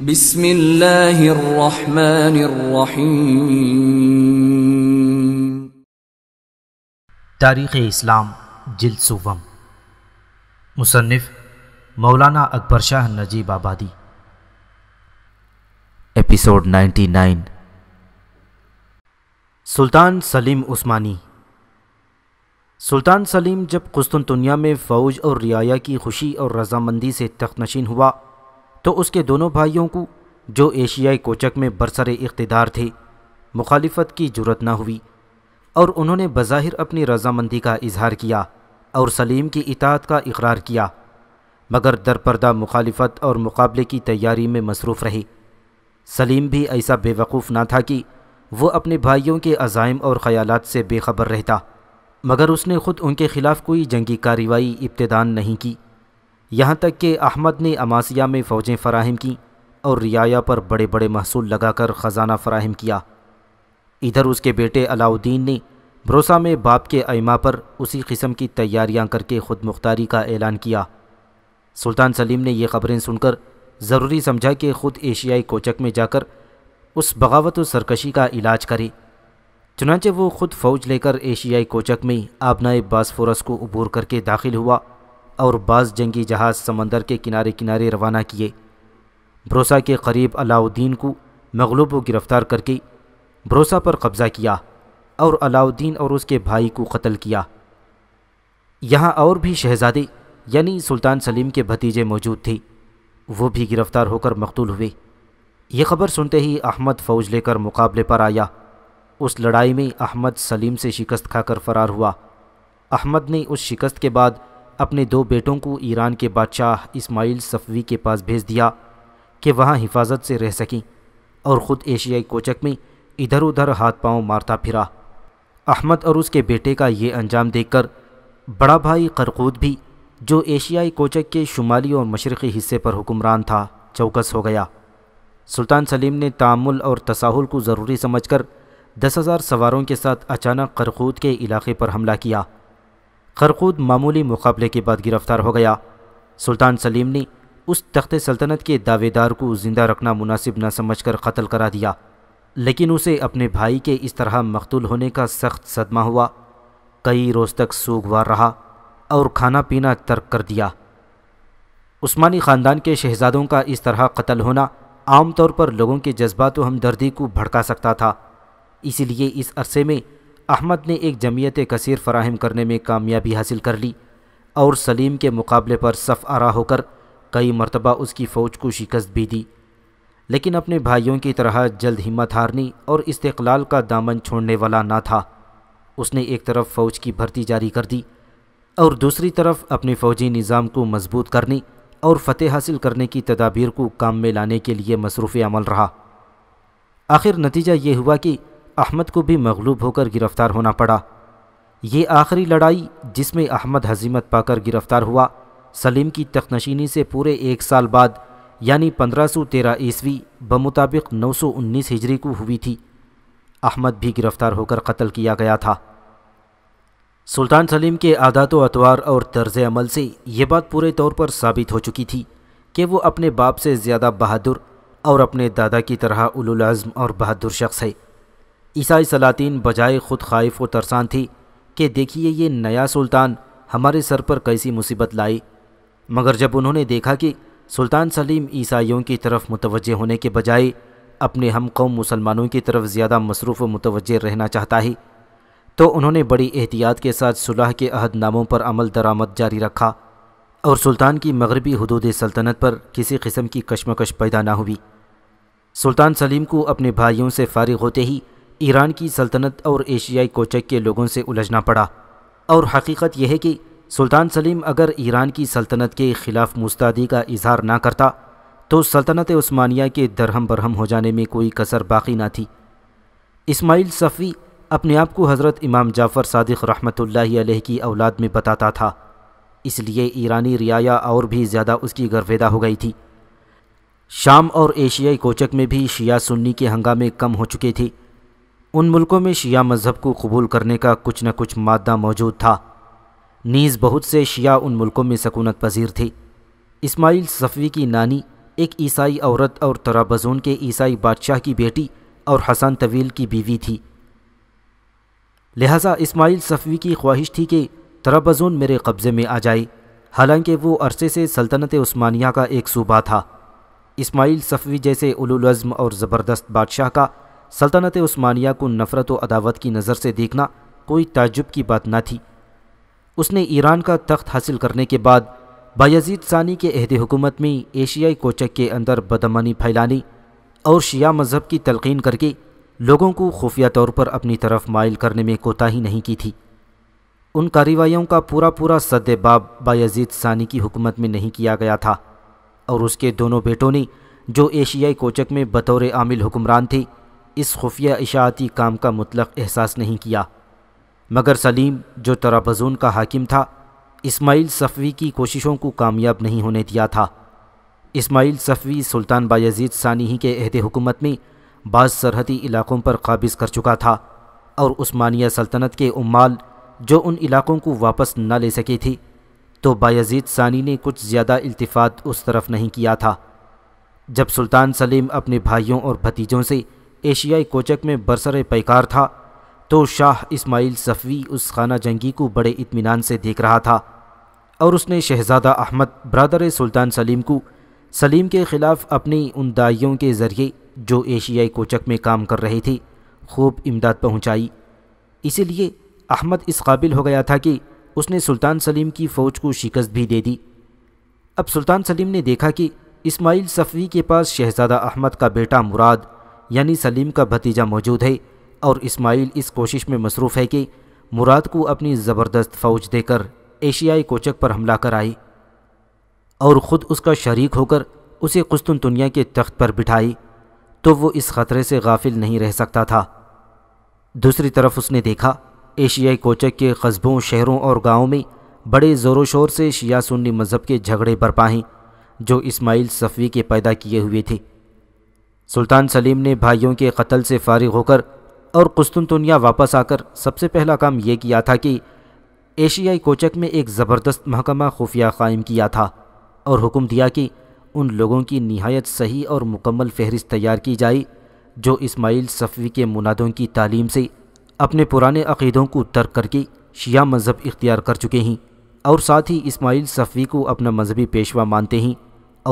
बिस्मिल्लाहिर्रहमानिर्रहीम तारीख़ इस्लाम जिलसुवम मुसनफ़ मौलाना अकबर शाह नजीब आबादी एपिसोड 99 सुल्तान सलीम उस्मानी सुल्तान सलीम जब कुस्तुनतुनिया में फ़ौज और रियाया की खुशी और रजामंदी से तख्तनशीन हुआ तो उसके दोनों भाइयों को जो एशियाई कोचक में बरसर इकतदार थे मुखालफत की जरूरत न हुई और उन्होंने बज़ाहिर अपनी रजामंदी का इजहार किया और सलीम की इतात का इकरार किया मगर दरपर्दा मुखालफत और मुकाबले की तैयारी में मसरूफ़ रहे सलीम भी ऐसा बेवकूफ़ ना था कि वो अपने भाइयों के अज़ाइम और ख़यालत से बेखबर रहता मगर उसने ख़ुद उनके ख़िलाफ़ कोई जंगी कार्रवाई इब्तदान नहीं की यहाँ तक कि अहमद ने अमासिया में फ़ौजें फराहम की और रियाया पर बड़े बड़े महसूल लगाकर ख़जाना फराहम किया इधर उसके बेटे अलाउद्दीन ने भरोसा में बाप के अयमा पर उसी किस्म की तैयारियां करके ख़ुद मुख्तारी का ऐलान किया सुल्तान सलीम ने यह खबरें सुनकर ज़रूरी समझा कि ख़ुद एशियाई कोचक में जाकर उस बगावत और सरकशी का इलाज करे चुनाचे वो ख़ुद फ़ौज लेकर एशियाई कोचक में आबनाए बासफोरस को अबूर करके दाखिल हुआ और बाज़ जंगी जहाज़ समंदर के किनारे किनारे रवाना किए भरोसा के करीब अलाउद्दीन को मगलूब गिरफ़्तार करके भरोसा पर कब्ज़ा किया और अलाउद्दीन और उसके भाई को कत्ल किया यहाँ और भी शहजादे यानी सुल्तान सलीम के भतीजे मौजूद थे वो भी गिरफ़्तार होकर मकतूल हुए यह खबर सुनते ही अहमद फ़ौज लेकर मुकाबले पर आया उस लड़ाई में अहमद सलीम से शिकस्त खाकर फ़रार हुआ अहमद ने उस शिकस्त के बाद अपने दो बेटों को ईरान के बादशाह इस्माइल सफ़वी के पास भेज दिया कि वहाँ हिफाजत से रह सकें और ख़ुद एशियाई कोचक में इधर उधर हाथ पांव मारता फिरा अहमद और उसके बेटे का ये अंजाम देखकर बड़ा भाई करकूद भी जो एशियाई कोचक के शुमाली और मशरक़ी हिस्से पर हुक्मरान था चौकस हो गया सुल्तान सलीम ने तामुल और तसाहुल को ज़रूरी समझ कर दस हज़ार सवारों के साथ अचानक करकूद के इलाके पर हमला किया खरकूद मामूली मुकाबले के बाद गिरफ्तार हो गया सुल्तान सलीम ने उस तख्त सल्तनत के दावेदार को जिंदा रखना मुनासिब न समझ कर कत्ल करा दिया लेकिन उसे अपने भाई के इस तरह मकतूल होने का सख्त सदमा हुआ कई रोज़ तक सूगवार रहा और खाना पीना तर्क कर दिया उस्मानी ख़ानदान के शहजादों का इस तरह कत्ल होना आम तौर पर लोगों के जज्बात हमदर्दी को भड़का सकता था इसीलिए इस अरसे में अहमद ने एक जमीयत कसर फराहम करने में कामयाबी हासिल कर ली और सलीम के मुकाबले पर सफ़ आरा होकर कई मरतबा उसकी फ़ौज को शिकस्त भी दी लेकिन अपने भाइयों की तरह जल्द हिम्मत हारनी और इस्तलाल का दामन छोड़ने वाला ना था उसने एक तरफ फ़ौज की भर्ती जारी कर दी और दूसरी तरफ अपने फ़ौजी निज़ाम को मजबूत करने और फतेह हासिल करने की तदाबीर को काम में लाने के लिए मसरूफ़ अमल रहा आखिर नतीजा ये हुआ कि अहमद को भी मगलूब होकर गिरफ्तार होना पड़ा ये आखिरी लड़ाई जिसमें अहमद हजीमत पाकर गिरफ्तार हुआ सलीम की तखनशीनी से पूरे एक साल बाद यानी 1513 ईस्वी बमुताबिक उन्नीस हिजरी को हुई थी अहमद भी गिरफ्तार होकर कत्ल किया गया था सुल्तान सलीम के आदात अतवार और तर्ज अमल से ये बात पूरे तौर पर साबित हो चुकी थी कि वो अपने बाप से ज़्यादा बहादुर और अपने दादा की तरह उलुलाज़म और बहादुर शख्स है ईसाई सलातीन बजाय खुद खाइफ व तरसान थी कि देखिए ये नया सुल्तान हमारे सर पर कैसी मुसीबत लाई मगर जब उन्होंने देखा कि सुल्तान सलीम ईसाइयों की तरफ मुतवजह होने के बजाय अपने हम कौम मुसलमानों की तरफ ज़्यादा मसरूफ़ व मुतवजह रहना चाहता ही तो उन्होंने बड़ी एहतियात के साथ सुलह के अहदनामों पर अमल दरामद जारी रखा और सुल्तान की मगरबी हदूद सल्तनत पर किसी किस्म की कशमकश पैदा ना हुई सुल्तान सलीम को अपने भाइयों से फारिग होते ही ईरान की सल्तनत और एशियाई कोचक के लोगों से उलझना पड़ा और हकीकत यह है कि सुल्तान सलीम अगर ईरान की सल्तनत के ख़िलाफ़ मुस्तादी का इजहार ना करता तो सल्तनत उस्मानिया के दरहम बरहम हो जाने में कोई कसर बाकी ना थी इस्माइल सफ़ी अपने आप को हज़रत इमाम जाफ़र सादिक रहमत की औलाद में बताता था इसलिए ईरानी रियाया और भी ज़्यादा उसकी गर्वेदा हो गई थी शाम और एशियाई कोचक में भी शिया सुन्नी के हंगामे कम हो चुके थे उन मुल्कों में शिया मज़हब को कबूल करने का कुछ न कुछ मादा मौजूद था नीज़ बहुत से शिया उन मुल्कों में सकूनत पजीर थी इस्माइल सफ़वी की नानी एक ईसाई औरत और तराबजून के ईसाई बादशाह की बेटी और हसन तवील की बीवी थी लिहाजा इस्माइल सफ़वी की ख्वाहिश थी कि तराबजून मेरे कब्ज़े में आ जाए हालांकि वो अरसे से सल्तनत उस्मानिया का एक सूबा था इस्माइल सफ़वी जैसे उलज़म और ज़बरदस्त बादशाह का सल्तनत उस्मानिया को नफ़रत व अदावत की नज़र से देखना कोई ताजुब की बात न थी उसने ईरान का तख्त हासिल करने के बाद बायजीद सानी के अहद हुकूमत में एशियाई कोचक के अंदर बदमनी फैलाने और शिया मज़हब की तलकिन करके लोगों को खुफिया तौर पर अपनी तरफ माइल करने में कोताही नहीं की थी उन कार्रवाइयों का पूरा पूरा सदबाब बायजीद सानी की हुकूमत में नहीं किया गया था और उसके दोनों बेटों ने जो एशियाई कोचक में बतौर आमिल हुक्मरान थे इस खुफिया इशाती काम का मुतलक एहसास नहीं किया मगर सलीम जो तराबजून का हाकिम था इस्माइल सफ़वी की कोशिशों को कामयाब नहीं होने दिया था इस्माइल सफ़वी सुल्तान बायजीद सानी ही के अहद हुकूमत में बाज़ सरहदी इलाक़ों पर काबिज़ कर चुका था और उस्मानिया सल्तनत के उमाल जो उन इलाक़ों को वापस न ले सके थी तो बायजीद सानी ने कुछ ज़्यादा इल्तफात उस तरफ नहीं किया था जब सुल्तान सलीम अपने भाइयों और भतीजों से एशियाई कोचक में बरसर पैकार था तो शाह इस्माइल सफ़वी उस खाना जंगी को बड़े इतमान से देख रहा था और उसने शहज़ादा अहमद ब्रदर सुल्तान सलीम को सलीम के ख़िलाफ़ अपनी उन दाइयों के ज़रिए जो एशियाई कोचक में काम कर रहे थे खूब इमदाद पहुँचाई इसीलिए अहमद इस काबिल हो गया था कि उसने सुल्तान सलीम की फ़ौज को शिकस्त भी दे दी अब सुल्तान सलीम ने देखा कि इस्माइल सफ़वी के पास शहज़ादा अहमद का बेटा मुराद यानी सलीम का भतीजा मौजूद है और इस्माइल इस कोशिश में मसरूफ़ है कि मुराद को अपनी ज़बरदस्त फ़ौज देकर एशियाई कोचक पर हमला कराई और ख़ुद उसका शरीक होकर उसे दुनिया के तख्त पर बिठाई तो वो इस ख़तरे से गाफिल नहीं रह सकता था दूसरी तरफ उसने देखा एशियाई कोचक के कस्बों शहरों और गाँव में बड़े ज़ोर शोर से शिया सुन्नी मज़हब के झगड़े बरपाएँ जो इस्माइल सफ़वी के पैदा किए हुए थे सुल्तान सलीम ने भाइयों के कत्ल से फारिग होकर और कुस्तुनतुनिया वापस आकर सबसे पहला काम ये किया था कि एशियाई कोचक में एक ज़बरदस्त महकमा खुफिया कायम किया था और हुक्म दिया कि उन लोगों की नहायत सही और मुकम्मल फहरिस्त तैयार की जाए जो इस्माइल सफ़वी के मुनादों की तालीम से अपने पुराने अक़ीदों को तर्क करके शिया मज़हब इख्तियार कर चुके हैं और साथ ही इस्माइल सफ़वी को अपना मजहबी पेशवा मानते हैं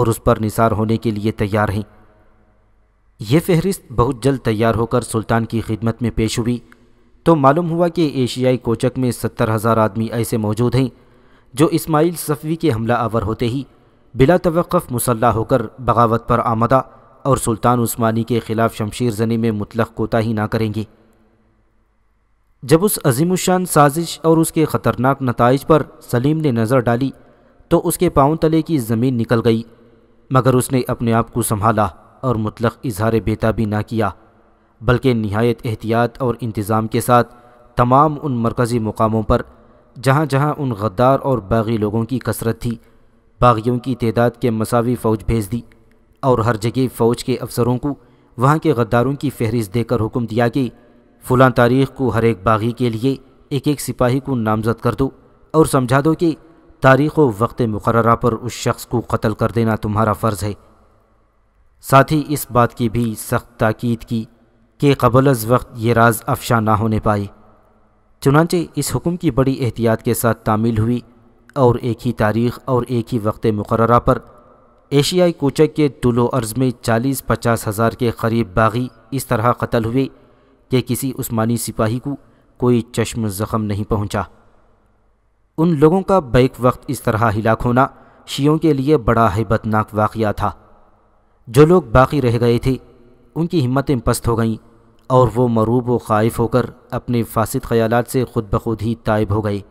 और उस पर निसार होने के लिए तैयार हैं ये फहरिस्त बहुत जल्द तैयार होकर सुल्तान की खिदमत में पेश हुई तो मालूम हुआ कि एशियाई कोचक में सत्तर हज़ार आदमी ऐसे मौजूद हैं जो इस्माइल सफ़वी के हमला आवर होते ही बिला तवक़ मुसल्ह होकर बगावत पर आमदा और सुल्तान उस्मानी के ख़िलाफ़ शमशीर जनी में मुतलक कोताही ना करेंगे जब उस अजीमुशान साजिश और उसके ख़तरनाक नतज पर सलीम ने नज़र डाली तो उसके पाँव तले की ज़मीन निकल गई मगर उसने अपने आप को संभाला और मुतलक इजहार बेताबी ना किया बल्कि नहायत एहतियात और इंतज़ाम के साथ तमाम उन मरकज़ी मुकामों पर जहाँ जहाँ उन गद्दार और बागी लोगों की कसरत थी बागियों की तदाद के मसावी फ़ौज भेज दी और हर जगह फ़ौज के अफसरों को वहाँ के गद्दारों की फहरिस्त देकर हुक्म दिया कि फ़लाँ तारीख को हर एक बागी के लिए एक एक सिपाही को नामजद कर दो और समझा दो कि तारीख़ व वक्त मुकर्रा पर उस शख्स को कत्ल कर देना तुम्हारा फ़र्ज़ है साथ ही इस बात की भी सख्त ताकीद की कि कबल अज वक्त ये राज अफशा ना होने पाए चुनाचे इस हुक्म की बड़ी एहतियात के साथ तामील हुई और एक ही तारीख और एक ही वक्त मुकर पर एशियाई कोचक के दुलो अर्ज़ में चालीस पचास हज़ार के करीब बागी इस तरह कत्ल हुए कि किसी उस्मानी सिपाही को कोई चश्म ज़ख़म नहीं पहुंचा। उन लोगों का बैक वक्त इस तरह हिलाक होना शियों के लिए बड़ा हिबतनाक वाक़ था जो लोग बाकी रह गए थे उनकी हिम्मतें पस्त हो गईं और वो मरूब व ख़ाइफ होकर अपने फासिद ख्यालात से खुद ब खुद ही तायब हो गए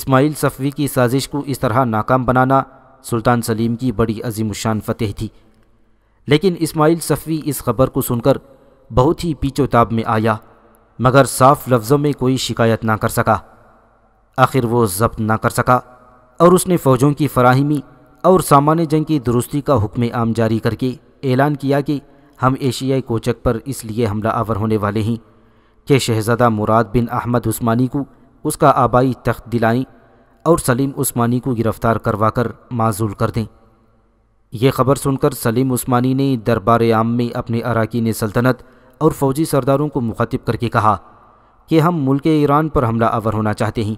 इस्माइल सफ़वी की साजिश को इस तरह नाकाम बनाना सुल्तान सलीम की बड़ी अजीम शान फतेह थी लेकिन इस्माइल सफ़वी इस खबर को सुनकर बहुत ही पीचोताब ताब में आया मगर साफ लफ्ज़ों में कोई शिकायत ना कर सका आखिर वो जब्त ना कर सका और उसने फ़ौजों की फराहमी और सामान्य जंग की दुरुस्ती का हुक्म आम जारी करके ऐलान किया कि हम एशियाई कोचक पर इसलिए हमला आवर होने वाले हैं कि शहजादा मुराद बिन अहमद उस्मानी को उसका आबाई तख्त दिलाएं और सलीम उस्मानी को गिरफ़्तार करवाकर माजूल कर दें यह खबर सुनकर सलीम उस्मानी ने दरबार आम में अपने अरकान सल्तनत और फौजी सरदारों को मुखातिब करके कहा कि हम मुल्क ईरान पर हमला आवर होना चाहते हैं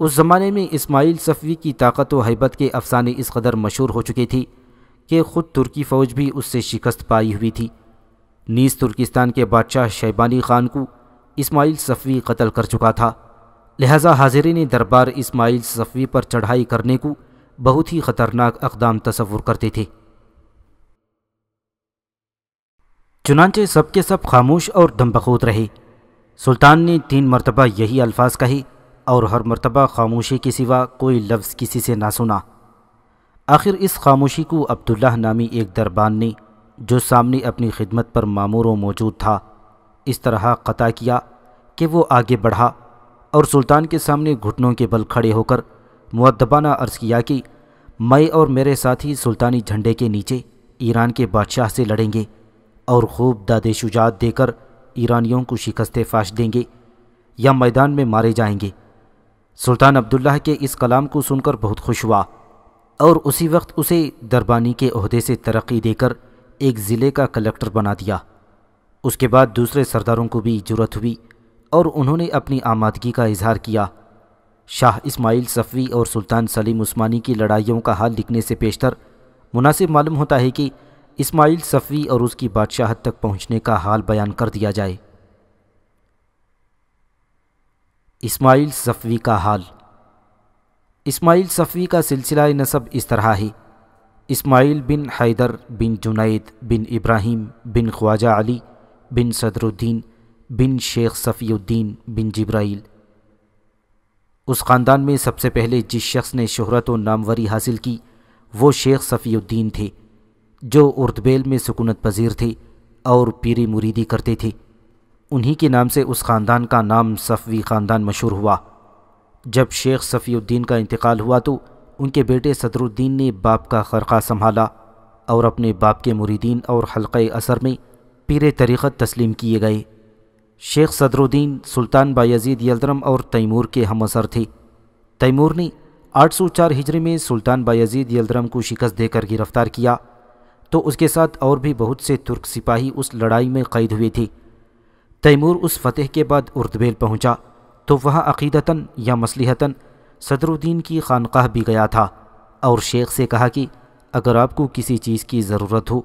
उस ज़माने में इस्माइल सफ़वी की ताकत व हैबत के अफसाने इस कदर मशहूर हो चुके थे कि ख़ुद तुर्की फ़ौज भी उससे शिकस्त पाई हुई थी नीस तुर्किस्तान के बादशाह शैबानी खान को इस्माइल सफ़वी कत्ल कर चुका था लिहाजा हाजिरी ने दरबार इस्माइल सफ़वी पर चढ़ाई करने को बहुत ही ख़तरनाक अकदाम तस्वुर करते थे चुनाचे सब के सब खामोश और दमबखूत रहे सुल्तान ने तीन मरतबा यही अल्फाज कहे और हर मरतबा खामोशी के सिवा कोई लफ्ज़ किसी से ना सुना आखिर इस खामोशी को अब्दुल्लाह नामी एक दरबानी जो सामने अपनी खिदमत पर मामूर मौजूद था इस तरह कता किया कि वो आगे बढ़ा और सुल्तान के सामने घुटनों के बल खड़े होकर मुद्दबाना अर्ज़ किया कि मैं और मेरे साथी सुल्तानी झंडे के नीचे ईरान के बादशाह से लड़ेंगे और खूब दादे शुजात देकर ईरानियों को शिकस्त फाश देंगे या मैदान में मारे जाएंगे सुल्तान अब्दुल्ला के इस कलाम को सुनकर बहुत खुश हुआ और उसी वक्त उसे दरबानी के अहदे से तरक्की देकर एक ज़िले का कलेक्टर बना दिया उसके बाद दूसरे सरदारों को भी जरूरत हुई और उन्होंने अपनी आमादगी का इजहार किया शाह इस्माइल सफ़वी और सुल्तान सलीम उस्मानी की लड़ाइयों का हाल लिखने से पेशतर मुनासिब मालूम होता है कि इस्माइल सफ़वी और उसकी बादशाहत तक पहुँचने का हाल बयान कर दिया जाए इस्माइल सफ़वी का हाल इस्माइल सफ़वी का सिलसिला नसब इस तरह है इस्माइल बिन हैदर बिन जुनैद बिन इब्राहिम बिन ख्वाजा अली बिन सदरुद्दीन बिन शेख सफीद्दीन बिन जब्राइल उस ख़ानदान में सबसे पहले जिस शख्स ने शहरत व नामवरी हासिल की वो शेख सफीद्दीन थे जो उर्दबेल में सुकूनत पजीर थे और पीरी मुरीदी करते थे उन्हीं के नाम से उस ख़ानदान का नाम सफ़वी ख़ानदान मशहूर हुआ जब शेख सफ़ीुद्दीन का इंतकाल हुआ तो उनके बेटे सदरुद्दीन ने बाप का ख़रक़ा संभाला और अपने बाप के मुरीदीन और हल्क़ असर में पीर तरीक़त तस्लीम किए गए शेख सदरुद्दीन सुल्तान बायजीद यलदरम और तैमूर के हम असर थे तैमूर ने 804 हिजरी में सुल्तान बायजीद यलदरम को शिकस्त देकर गिरफ़्तार किया तो उसके साथ और भी बहुत से तुर्क सिपाही उस लड़ाई में कैद हुए थे तैमूर उस फतेह के बाद उर्दबेल पहुंचा तो वहाँ अकीदतन या मसलहतन सदरुद्दीन की खानकाह भी गया था और शेख से कहा कि अगर आपको किसी चीज़ की ज़रूरत हो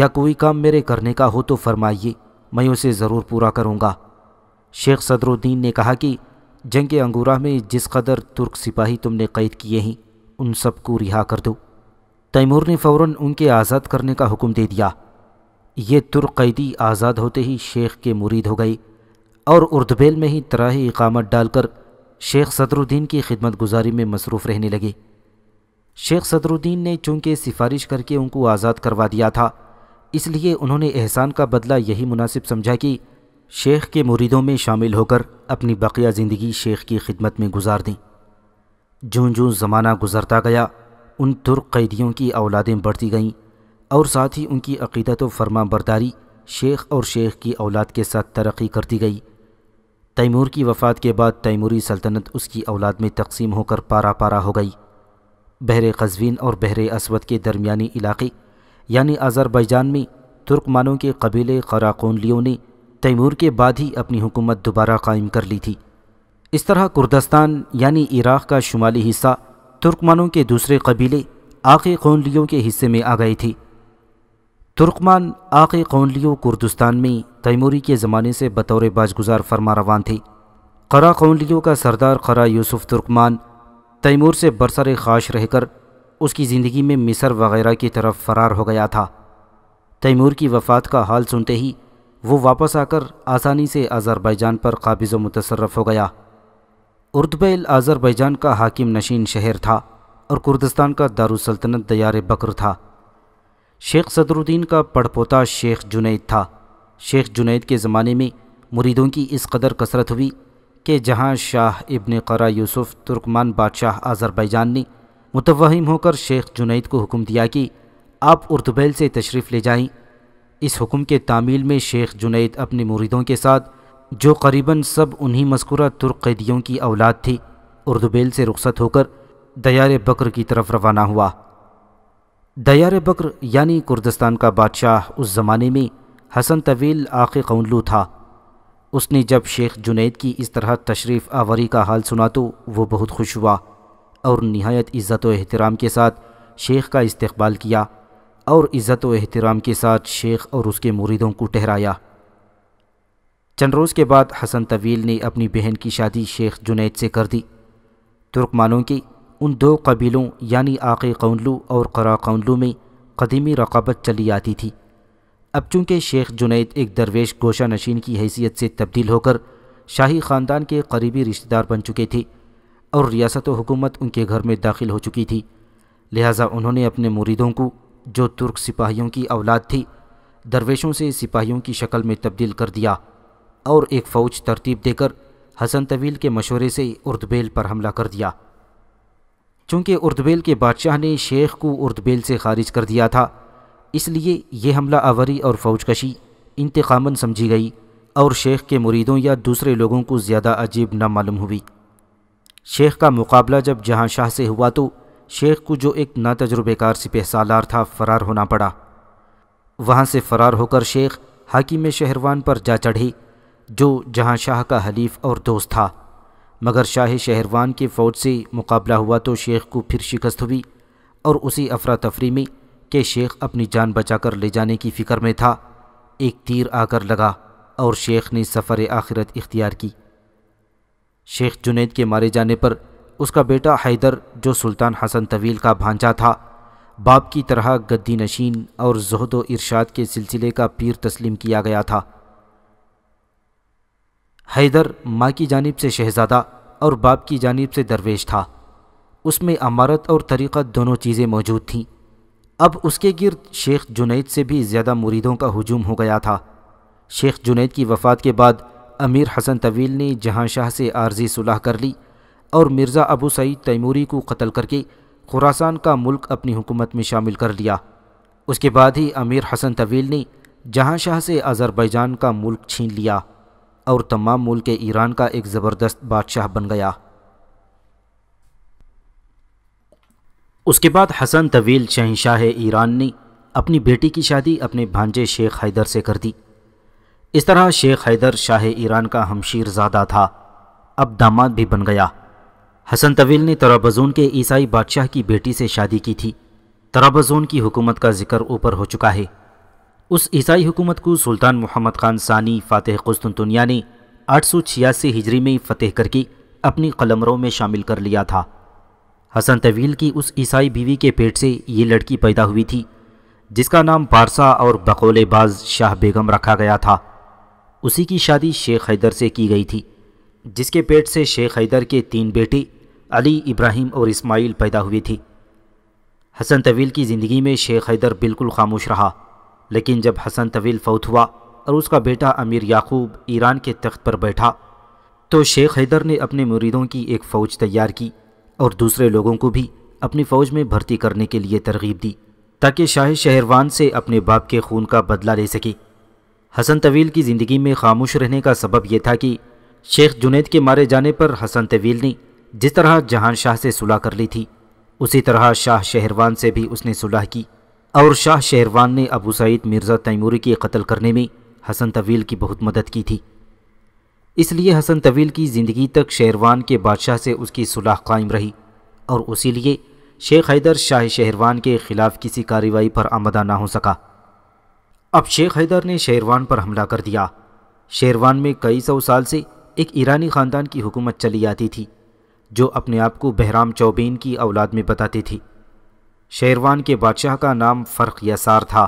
या कोई काम मेरे करने का हो तो फरमाइए मैं उसे ज़रूर पूरा करूँगा शेख सदरुद्दीन ने कहा कि जंग अंगूरा में जिस कदर तुर्क सिपाही तुमने कैद किए हैं उन सबको रिहा कर दो तैमूर ने फ़ौर उनके आज़ाद करने का हुक्म दे दिया ये तुर्कैदी आज़ाद होते ही शेख के मुरीद हो गई और उर्दबेल में ही तरह ही इकामत डालकर शेख सदरुद्दीन की खिदमत गुजारी में मसरूफ़ रहने लगे शेख सदरुद्दीन ने चूंकि सिफारिश करके उनको आज़ाद करवा दिया था इसलिए उन्होंने एहसान का बदला यही मुनासिब समझा कि शेख के मुरीदों में शामिल होकर अपनी बकिया ज़िंदगी शेख की खिदमत में गुजार दी जूँ जूँ ज़माना गुजरता गया उन तुर्क कैदियों की औलादें बढ़ती गईं और साथ ही उनकी अकीदत व फरमा बरदारी शेख और शेख की औलाद के साथ तरक्की करती गई तैमूर की वफ़ात के बाद तैमूरी सल्तनत उसकी औलाद में तकसीम होकर पारा पारा हो गई बहर कस्वीन और बहर असवद के दरमियानी इलाके यानी आज़रबैजान में तुर्कमानों के कबीले खराकोनलियों ने तैमूर के बाद ही अपनी हुकूमत दोबारा कायम कर ली थी इस तरह कुर्दस्तान यानी इराक़ का शुमाली हिस्सा तुर्कमानों के दूसरे कबीले आके खोनलियों के हिस्से में आ गई थी तुर्कमान आक़ कौनलियो कुर्दिस्तान में तैमूरी के ज़माने से बतौर बाजगुजार फरमा रवान थे करा कौनलियों का सरदार करा यूसुफ तुर्कमान तैमूर से बरसर खाश रहकर उसकी ज़िंदगी में मिसर वगैरह की तरफ फरार हो गया था तैमूर की वफ़ात का हाल सुनते ही वो वापस आकर आसानी से आज़रबैजान पर काबिज़ मुतसरफ हो गया उर्दबैल आज़रबैजान का हाकिम नशीन शहर था और कुर्दिस्तान का दारुसल्तनत दयार बकर था शेख सदरुद्दीन का पड़पोता शेख जुनैद था शेख जुनैद के ज़माने में मुरीदों की इस कदर कसरत हुई कि जहाँ शाह इब्न करा यूसुफ तुर्कमान बादशाह आज़रबैजान ने मुतवहिम होकर शेख जुनैद को हुक्म दिया कि आप उर्दबैल से तशरीफ़ ले जाएं। इस हुक्म के तामील में शेख जुनैद अपने मुरीदों के साथ जो करीबन सब उन्हीं मस्कुरा तुर्क कैदियों की औलाद थी उर्दबेल से रुख्सत होकर दयार बकर की तरफ रवाना हुआ दयार बकर यानी कुर्दस्तान का बादशाह उस ज़माने में हसन तवील आक़ कौनलू था उसने जब शेख जुनेद की इस तरह तशरीफ़ आवरी का हाल सुना तो वो बहुत खुश हुआ और नहायत इज़्ज़त एहतराम के साथ शेख का इस्तबाल किया और इज़्ज़त एहतराम के साथ शेख और उसके मुरीदों को ठहराया चंद रोज़ के बाद हसन तवील ने अपनी बहन की शादी शेख जुनेद से कर दी तुर्कमानों की उन दो कबीलों यानी आके कौनलू और करा कौनलू में कदीमी रकाबत चली आती थी अब चूँकि शेख जुनैद एक दरवेश गोशा नशीन की हैसियत से तब्दील होकर शाही ख़ानदान के करीबी रिश्तेदार बन चुके थे और रियासत हुकूमत उनके घर में दाखिल हो चुकी थी लिहाजा उन्होंने अपने मुरीदों को जो तुर्क सिपाहियों की औलाद थी दरवेशों से सिपाहियों की शक्ल में तब्दील कर दिया और एक फ़ौज तरतीब देकर हसन तवील के मशवरे से उर्दबेल पर हमला कर दिया चूँकि उर्दबेल के बादशाह ने शेख को उर्दबेल से खारिज कर दिया था इसलिए यह हमला आवरी और फौज कशी इंतकामन समझी गई और शेख के मुरीदों या दूसरे लोगों को ज़्यादा अजीब ना मालूम हुई शेख का मुकाबला जब जहाँ शाह से हुआ तो शेख को जो एक नातजुर्बेकार सिपह सालार था फ़रार होना पड़ा वहाँ से फ़रार होकर शेख हाकिम शहरवान पर जा चढ़े जो जहाँ शाह का हलीफ और दोस्त था मगर शाह शहरवान की फ़ौज से मुकाबला हुआ तो शेख को फिर शिकस्त हुई और उसी अफरा तफरी में कि शेख अपनी जान बचाकर ले जाने की फ़िक्र में था एक तीर आकर लगा और शेख ने सफ़र आखिरत इख्तियार की शेख जुनेद के मारे जाने पर उसका बेटा हैदर जो सुल्तान हसन तवील का भांजा था बाप की तरह गद्दी नशीन और जहद व इरशाद के सिलसिले का पीर तस्लीम किया गया था हैदर माँ की जानब से शहज़ादा और बाप की जानब से दरवेश था उसमें अमारत और तरीक़त दोनों चीज़ें मौजूद थीं अब उसके गिरद शेख जुनैद से भी ज़्यादा मुरीदों का हजूम हो गया था शेख जुनैद की वफ़ात के बाद अमीर हसन तवील ने जहाँ शाह से आर्जी सुलह कर ली और मिर्ज़ा अबू सईद तैमूरी को कत्ल करके खुरासान का मुल्क अपनी हुकूमत में शामिल कर लिया उसके बाद ही अमीर हसन तवील ने जहाँ शाह से अज़रबैजान का मुल्क छीन लिया और तमाम मुल्क ईरान का एक ज़बरदस्त बादशाह बन गया उसके बाद हसन तवील शहनशाह ईरान ने अपनी बेटी की शादी अपने भांजे शेख हैदर से कर दी इस तरह शेख हैदर शाह ईरान का हमशीर ज्यादा था अब दामाद भी बन गया हसन तवील ने तराबजून के ईसाई बादशाह की बेटी से शादी की थी तराबजून की हुकूमत का जिक्र ऊपर हो चुका है उस ईसाई हुकूमत को सुल्तान मोहम्मद खान सानी फ़ातह कुस्तुनतुनिया ने आठ सौ छियासी हिजरी में फ़तेह करके अपनी कलमरों में शामिल कर लिया था हसन तवील की उस ईसाई बीवी के पेट से ये लड़की पैदा हुई थी जिसका नाम पारसा और बकोलेबाज शाह बेगम रखा गया था उसी की शादी शेख हैदर से की गई थी जिसके पेट से शेख हैदर के तीन बेटे अली इब्राहिम और इस्माइल पैदा हुए थे हसन तवील की ज़िंदगी में शेख हैदर बिल्कुल खामोश रहा लेकिन जब हसन तवील फौत हुआ और उसका बेटा अमीर याकूब ईरान के तख्त पर बैठा तो शेख हैदर ने अपने मुरीदों की एक फ़ौज तैयार की और दूसरे लोगों को भी अपनी फ़ौज में भर्ती करने के लिए तरगीब दी ताकि शाह शहरवान से अपने बाप के खून का बदला ले सके हसन तवील की ज़िंदगी में खामोश रहने का सबब यह था कि शेख जुनेद के मारे जाने पर हसन तवील ने जिस तरह जहान शाह से सुलह कर ली थी उसी तरह शाह शहरवान से भी उसने सुलह की और शाह शेरवान ने अबू सईद मिर्ज़ा तैमूरी के कत्ल करने में हसन तवील की बहुत मदद की थी इसलिए हसन तवील की ज़िंदगी तक शेरवान के बादशाह से उसकी सुलह कायम रही और उसी लिए शेख हैदर शाह शेरवान के ख़िलाफ़ किसी कार्रवाई पर आमदा ना हो सका अब शेख हैदर ने शेरवान पर हमला कर दिया शेरवान में कई सौ साल से एक ईरानी ख़ानदान की हुकूमत चली आती थी जो अपने आप को बहराम चौबेन की औलाद में बताती थी शेरवान के बादशाह का नाम फ़र्क यासार था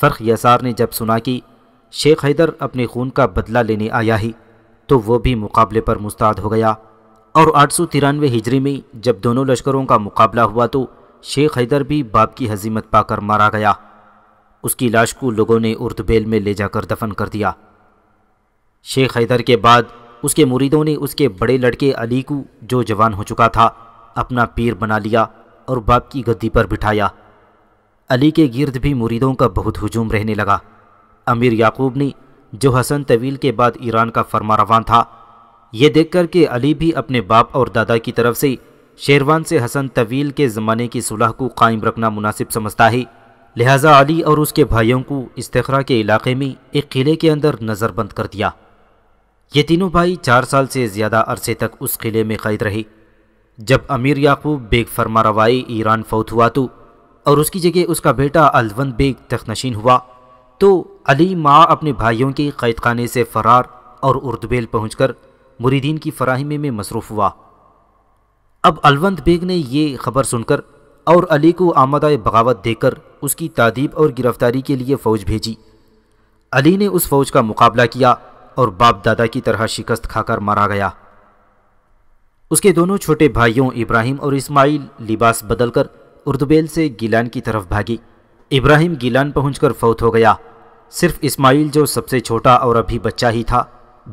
फ़र्क यासार ने जब सुना कि शेख हैदर अपने खून का बदला लेने आया ही तो वो भी मुकाबले पर मुस्ताद हो गया और आठ सौ तिरानवे हिजरी में जब दोनों लश्करों का मुकाबला हुआ तो शेख हैदर भी बाप की हजीमत पाकर मारा गया उसकी लाश को लोगों ने उर्दबेल में ले जाकर दफन कर दिया शेख हैदर के बाद उसके मुरीदों ने उसके बड़े लड़के अली को जो जवान हो चुका था अपना पीर बना लिया और बाप की गद्दी पर बिठाया अली के गिर्द भी मुरीदों का बहुत हजूम रहने लगा अमीर याकूब ने जो हसन तवील के बाद ईरान का फरमारवान था ये देख कर के अली भी अपने बाप और दादा की तरफ से शेरवान से हसन तवील के ज़माने की सुलह को कायम रखना मुनासिब समझता है लिहाजा अली और उसके भाइयों को इस्तरा के इलाके में एक किले के अंदर नज़रबंद कर दिया ये तीनों भाई चार साल से ज़्यादा अरसे तक उस किले में कैद रहे जब अमीर याकूब बेग फरमा रवाई ईरान फौत हुआ तो और उसकी जगह उसका बेटा अलवंद बेग तखनशीन हुआ तो अली माँ अपने भाइयों के कैद खाने से फ़रार और उर्दबेल पहुँच कर मुरीदीन की फराहमी में मसरूफ़ हुआ अब अलवंत बेग ने यह खबर सुनकर और अली को आमदा बगावत देकर उसकी तादीब और गिरफ्तारी के लिए फ़ौज भेजी अली ने उस फौज का मुकाबला किया और बाप दादा की तरह शिकस्त खाकर मारा गया उसके दोनों छोटे भाइयों इब्राहिम और इस्माइल लिबास बदलकर उर्दबेल से गिलान की तरफ भागी इब्राहिम गिलान पहुंचकर फौत हो गया सिर्फ इस्माइल जो सबसे छोटा और अभी बच्चा ही था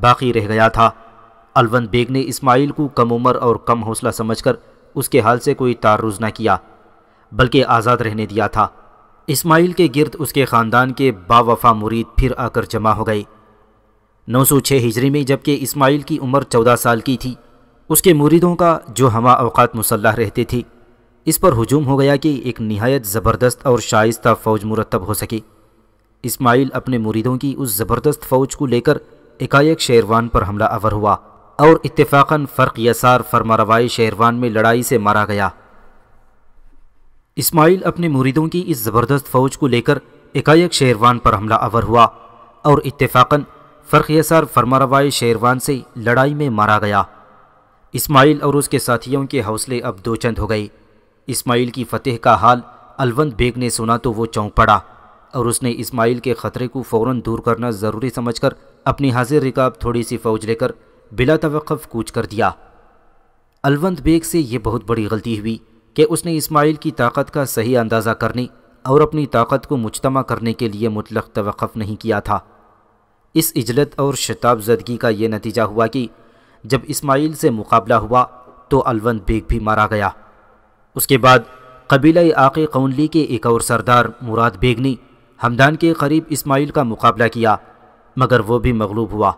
बाकी रह गया था अलवंत बेग ने इस्माइल को कम उम्र और कम हौसला समझकर उसके हाल से कोई तारुज ना किया बल्कि आज़ाद रहने दिया था इस्माइल के गिरद उसके ख़ानदान के बावफा मुरीद फिर आकर जमा हो गए 906 हिजरी में जबकि इस्माइल की उम्र 14 साल की थी उसके मुरीदों का जो हमा अवकात मुसल्ह रहती थी इस पर हजूम हो गया कि एक नहायत ज़बरदस्त और शाइस्ता फ़ौज मुरतब हो सकी इस्माइल अपने मुरीदों की उस ज़बरदस्त फ़ौज को लेकर एकाएक शेरवान पर हमला अवर हुआ और इतफाक़न फ़र्क यसार फरमारवाई शेरवान में लड़ाई से मारा गया इस्माइल अपने मुरीदों की इस ज़बरदस्त फ़ौज को लेकर एकाएक शेरवान पर हमला अवर हुआ और इतफाक़न फ़र्क यसार फरमारवाई शेरवान से लड़ाई में मारा गया इस्माइल और उसके साथियों के हौसले अब दो चंद हो गए इस्माइल की फतेह का हाल अलवंत बेग ने सुना तो वो चौंक पड़ा और उसने इस्माइल के ख़तरे को फ़ौर दूर करना ज़रूरी समझकर अपनी हाजिर रिकाब थोड़ी सी फ़ौज लेकर बिला तवक़ कूच कर दिया अलवंत बेग से यह बहुत बड़ी गलती हुई कि उसने इस्माइल की ताकत का सही अंदाज़ा करने और अपनी ताकत को मुजतमा करने के लिए मुतलक तवक़ नहीं किया था इस इजलत और शताब जदगी का यह नतीजा हुआ कि जब इस्माइल से मुकाबला हुआ तो अलवंद बेग भी मारा गया उसके बाद कबीला आके कौनली के एक और सरदार मुराद बेग ने हमदान के करीब इस्माइल का मुकाबला किया मगर वो भी मगलूब हुआ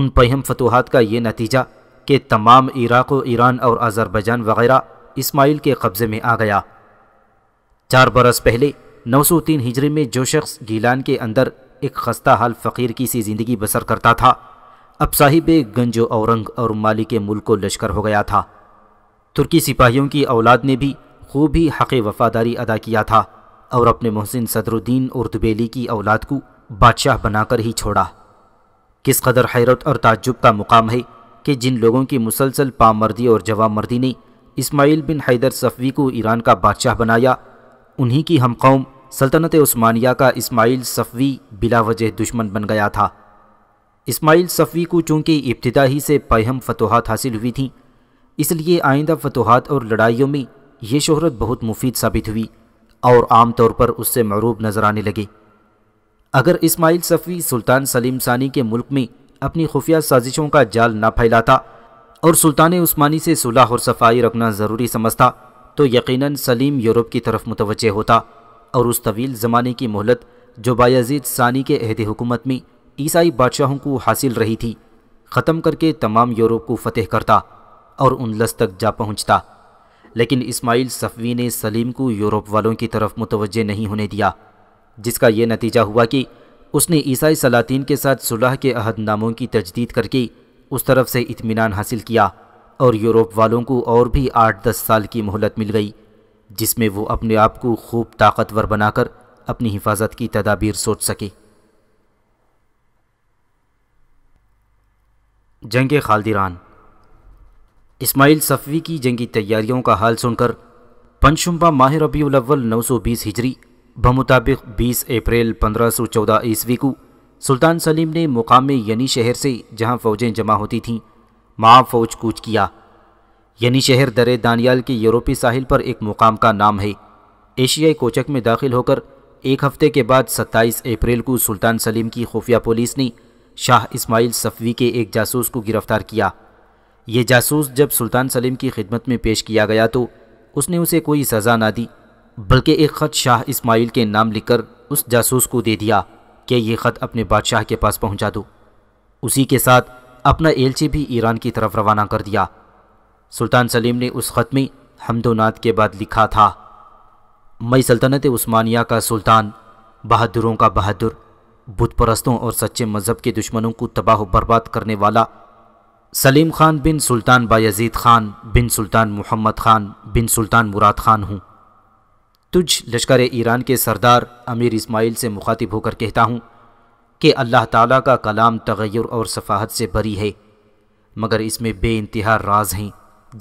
उन पहम फतूहत का ये नतीजा कि तमाम इराक ईरान और अज़रबैजान वगैरह इस्माइल के कब्ज़े में आ गया चार बरस पहले 903 हिजरी में जो शख्स गीलान के अंदर एक खस्ता हाल फ़कीर की सी ज़िंदगी बसर करता था अब साहिब गंजो औरंग और मालिक मुल्क को लश्कर हो गया था तुर्की सिपाहियों की औलाद ने भी खूब ही हक़ वफादारी अदा किया था और अपने मोहसिन सदरुद्दीन उर्दबेली की औलाद को बादशाह बनाकर ही छोड़ा किस कदर हैरत और ताज्जुब का मुकाम है कि जिन लोगों की मुसलसल पामर्दी और जवामर्दी ने इस्माइल बिन हैदर सफ़वी को ईरान का बादशाह बनाया उन्हीं की हम कौम सल्तनत उस्मानिया का इस्माइल सफ़वी बिला वजह दुश्मन बन गया था इस्माइल सफ़ी को चूँकि इब्तदा ही से पाहम फतोहत हासिल हुई थी इसलिए आइंदा फतोहत और लड़ाइयों में ये शहरत बहुत मुफीद साबित हुई और आम तौर पर उससे मरूब नज़र आने लगे अगर इस्माइल सफवी सुल्तान सलीम सानी के मुल्क में अपनी खुफिया साजिशों का जाल ना फैलाता और सुल्तान उस्मानी से सुलह और सफाई रखना ज़रूरी समझता तो यकीनन सलीम यूरोप की तरफ मुतवजह होता और उस तवील ज़माने की मोहलत जो बायजीद सानी के अहद हुकूमत में ईसाई बादशाहों को हासिल रही थी ख़त्म करके तमाम यूरोप को फतेह करता और उन लस तक जा पहुंचता लेकिन इस्माइल सफ़वी ने सलीम को यूरोप वालों की तरफ मुतवजह नहीं होने दिया जिसका यह नतीजा हुआ कि उसने ईसाई सलातीन के साथ सुलह के अहदनामों की तजदीद करके उस तरफ से इतमान हासिल किया और यूरोप वालों को और भी आठ दस साल की मोहलत मिल गई जिसमें वो अपने आप को खूब ताकतवर बनाकर अपनी हिफाजत की तदाबीर सोच सके जंग खालदीरान इस्माइल सफ़वी की जंगी तैयारियों का हाल सुनकर पंचशुम्बा माह रबी नौ सौ बीस हिजरी बमुताबिक बीस अप्रैल पंद्रह सौ चौदह ईस्वी को सुल्तान सलीम ने मुकाम यनी शहर से जहाँ फ़ौजें जमा होती थीं माँ फौज कूच किया यनी शहर दर दानियाल के यूरोपी साहिल पर एक मुकाम का नाम है एशियाई कोचक में दाखिल होकर एक हफ्ते के बाद सत्ताईस अप्रैल को सुल्तान सलीम की खुफिया पुलिस ने शाह इस्माइल सफ़वी के एक जासूस को गिरफ्तार किया ये जासूस जब सुल्तान सलीम की खिदमत में पेश किया गया तो उसने उसे कोई सज़ा ना दी बल्कि एक ख़त शाह इस्माइल के नाम लिखकर उस जासूस को दे दिया कि यह ख़त अपने बादशाह के पास पहुंचा दो उसी के साथ अपना एलची भी ईरान की तरफ रवाना कर दिया सुल्तान सलीम ने उस ख़त में हमदोनाथ के बाद लिखा था मई सल्तनत उस्मानिया का सुल्तान बहादुरों का बहादुर बुतपरस्तों और सच्चे मज़हब के दुश्मनों को तबाह बर्बाद करने वाला सलीम खान बिन सुल्तान बायजीद खान बिन सुल्तान मोहम्मद खान बिन सुल्तान मुराद खान हूँ तुझ लश्कर ईरान के सरदार अमीर इस्माइल से मुखातिब होकर कहता हूँ कि अल्लाह ताला का कलाम तगैर और सफाहत से बरी है मगर इसमें बे इंतहा राज हैं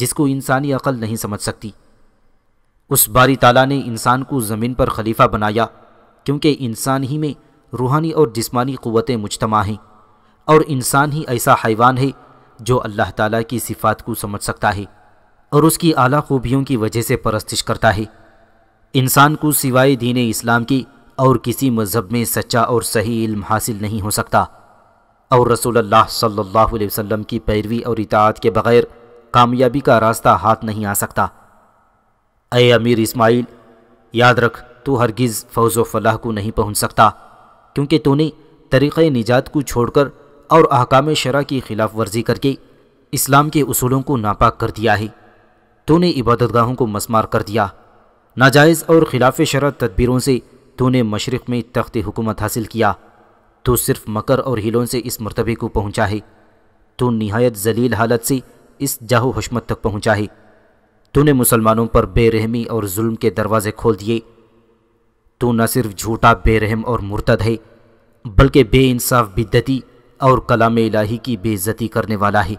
जिसको इंसानी अकल नहीं समझ सकती उस बारी ताला ने इंसान को ज़मीन पर खलीफा बनाया क्योंकि इंसान ही में रूहानी और जिस्मानी क़वतें मुजतमा हैं और इंसान ही ऐसा हैवान है जो अल्लाह ताला की सिफात को समझ सकता है और उसकी आला खूबियों की वजह से परस्तिश करता है इंसान को सिवाय दीन इस्लाम की और किसी मज़हब में सच्चा और सही इल्म हासिल नहीं हो सकता और अल्लाह सल्लल्लाहु अलैहि वसल्लम की पैरवी और इतात के बग़ैर कामयाबी का रास्ता हाथ नहीं आ सकता अय अमीर इस्माइल याद रख तू हरगिज़ फौज फलाह को नहीं पहुँच सकता क्योंकि तूने तरीक़ निजात को छोड़कर और अहकाम शरा की खिलाफ वर्जी करके इस्लाम के असूलों को नापाक कर दिया है तूने इबादत गाहों को मसमार कर दिया नाजायज़ और खिलाफ शरा तदबीरों से तूने मशरक़ में तख्त हुकूमत हासिल किया तो सिर्फ मकर और हिलों से इस मरतबे को पहुँचा है तो नहायत जलील हालत से इस जाहो हशमत तक पहुँचा है तूने मुसलमानों पर बेरहमी और जुल्म के दरवाजे खोल दिए तू न सिर्फ झूठा बेरहम और मुर्तद है बल्कि बे इंसाफ बिद्दती और कलाम इलाही की बेज़ती करने वाला है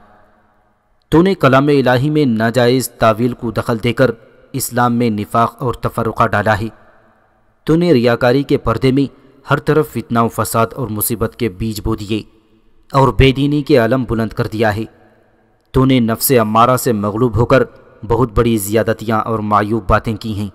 तूने कलाम इलाही में नाजायज़ तावील को दखल देकर इस्लाम में निफाक और तफरुका डाला है तूने रियाकारी के पर्दे में हर तरफ फितना फसाद और मुसीबत के बीज बो दिए और बेदीनी के आलम बुलंद कर दिया है तूने नफ्स अमारा से मगलूब होकर बहुत बड़ी ज़्यादतियाँ और मायूब बातें की हैं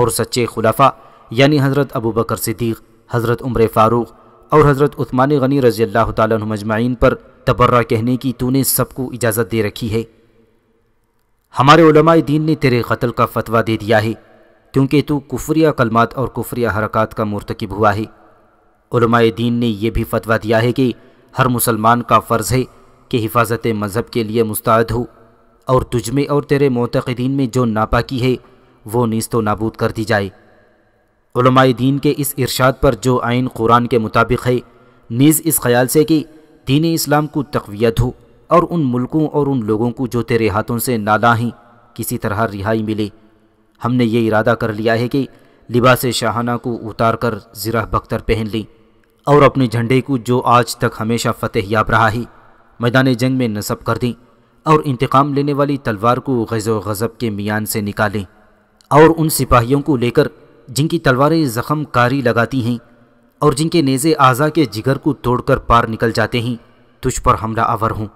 और सच्चे खुलाफा यानी हज़रत अबू बकर सिद्दीक़ हज़रत उम्र फ़ारूक़ और हज़रत उस्मान गनी रज़ी अल्लाह तजमाइन पर तबर्रा कहने की तूने सबको इजाज़त दे रखी है हमारे उलमाए दीन ने तेरे कत्ल का फतवा दे दिया है क्योंकि तू कुफ्रिया कलमात और कुफ्रिया हरकत का मरतकब हुआ है उलमाए दीन ने यह भी फतवा दिया है कि हर मुसलमान का फ़र्ज़ है कि हिफाजत मज़हब के लिए मुस्ताद हो और तुझमें और तेरे मतदीन में जो नापाकी है वो नीस्त नाबूद कर दी जाए दीन के इस इरशाद पर जो आइन कुरान के मुताबिक है नीज़ इस ख्याल से कि दीन इस्लाम को तकवीत हो और उन मुल्कों और उन लोगों को जो तेरे हाथों से नादा ही किसी तरह रिहाई मिले हमने ये इरादा कर लिया है कि लिबास शाहाना को उतार कर ज़रा बख्तर पहन ली और अपने झंडे को जो आज तक हमेशा फतेह याब रहा ही मैदान जंग में नसब कर दी और इंतकाम लेने वाली तलवार को गज़ो गज़ब के मियान से निकालें और उन सिपाहियों को लेकर जिनकी तलवारें ज़ख़म कारी लगाती हैं और जिनके नेज़े आज़ा के जिगर को तोड़कर पार निकल जाते हैं तुझ पर हमला आवर हों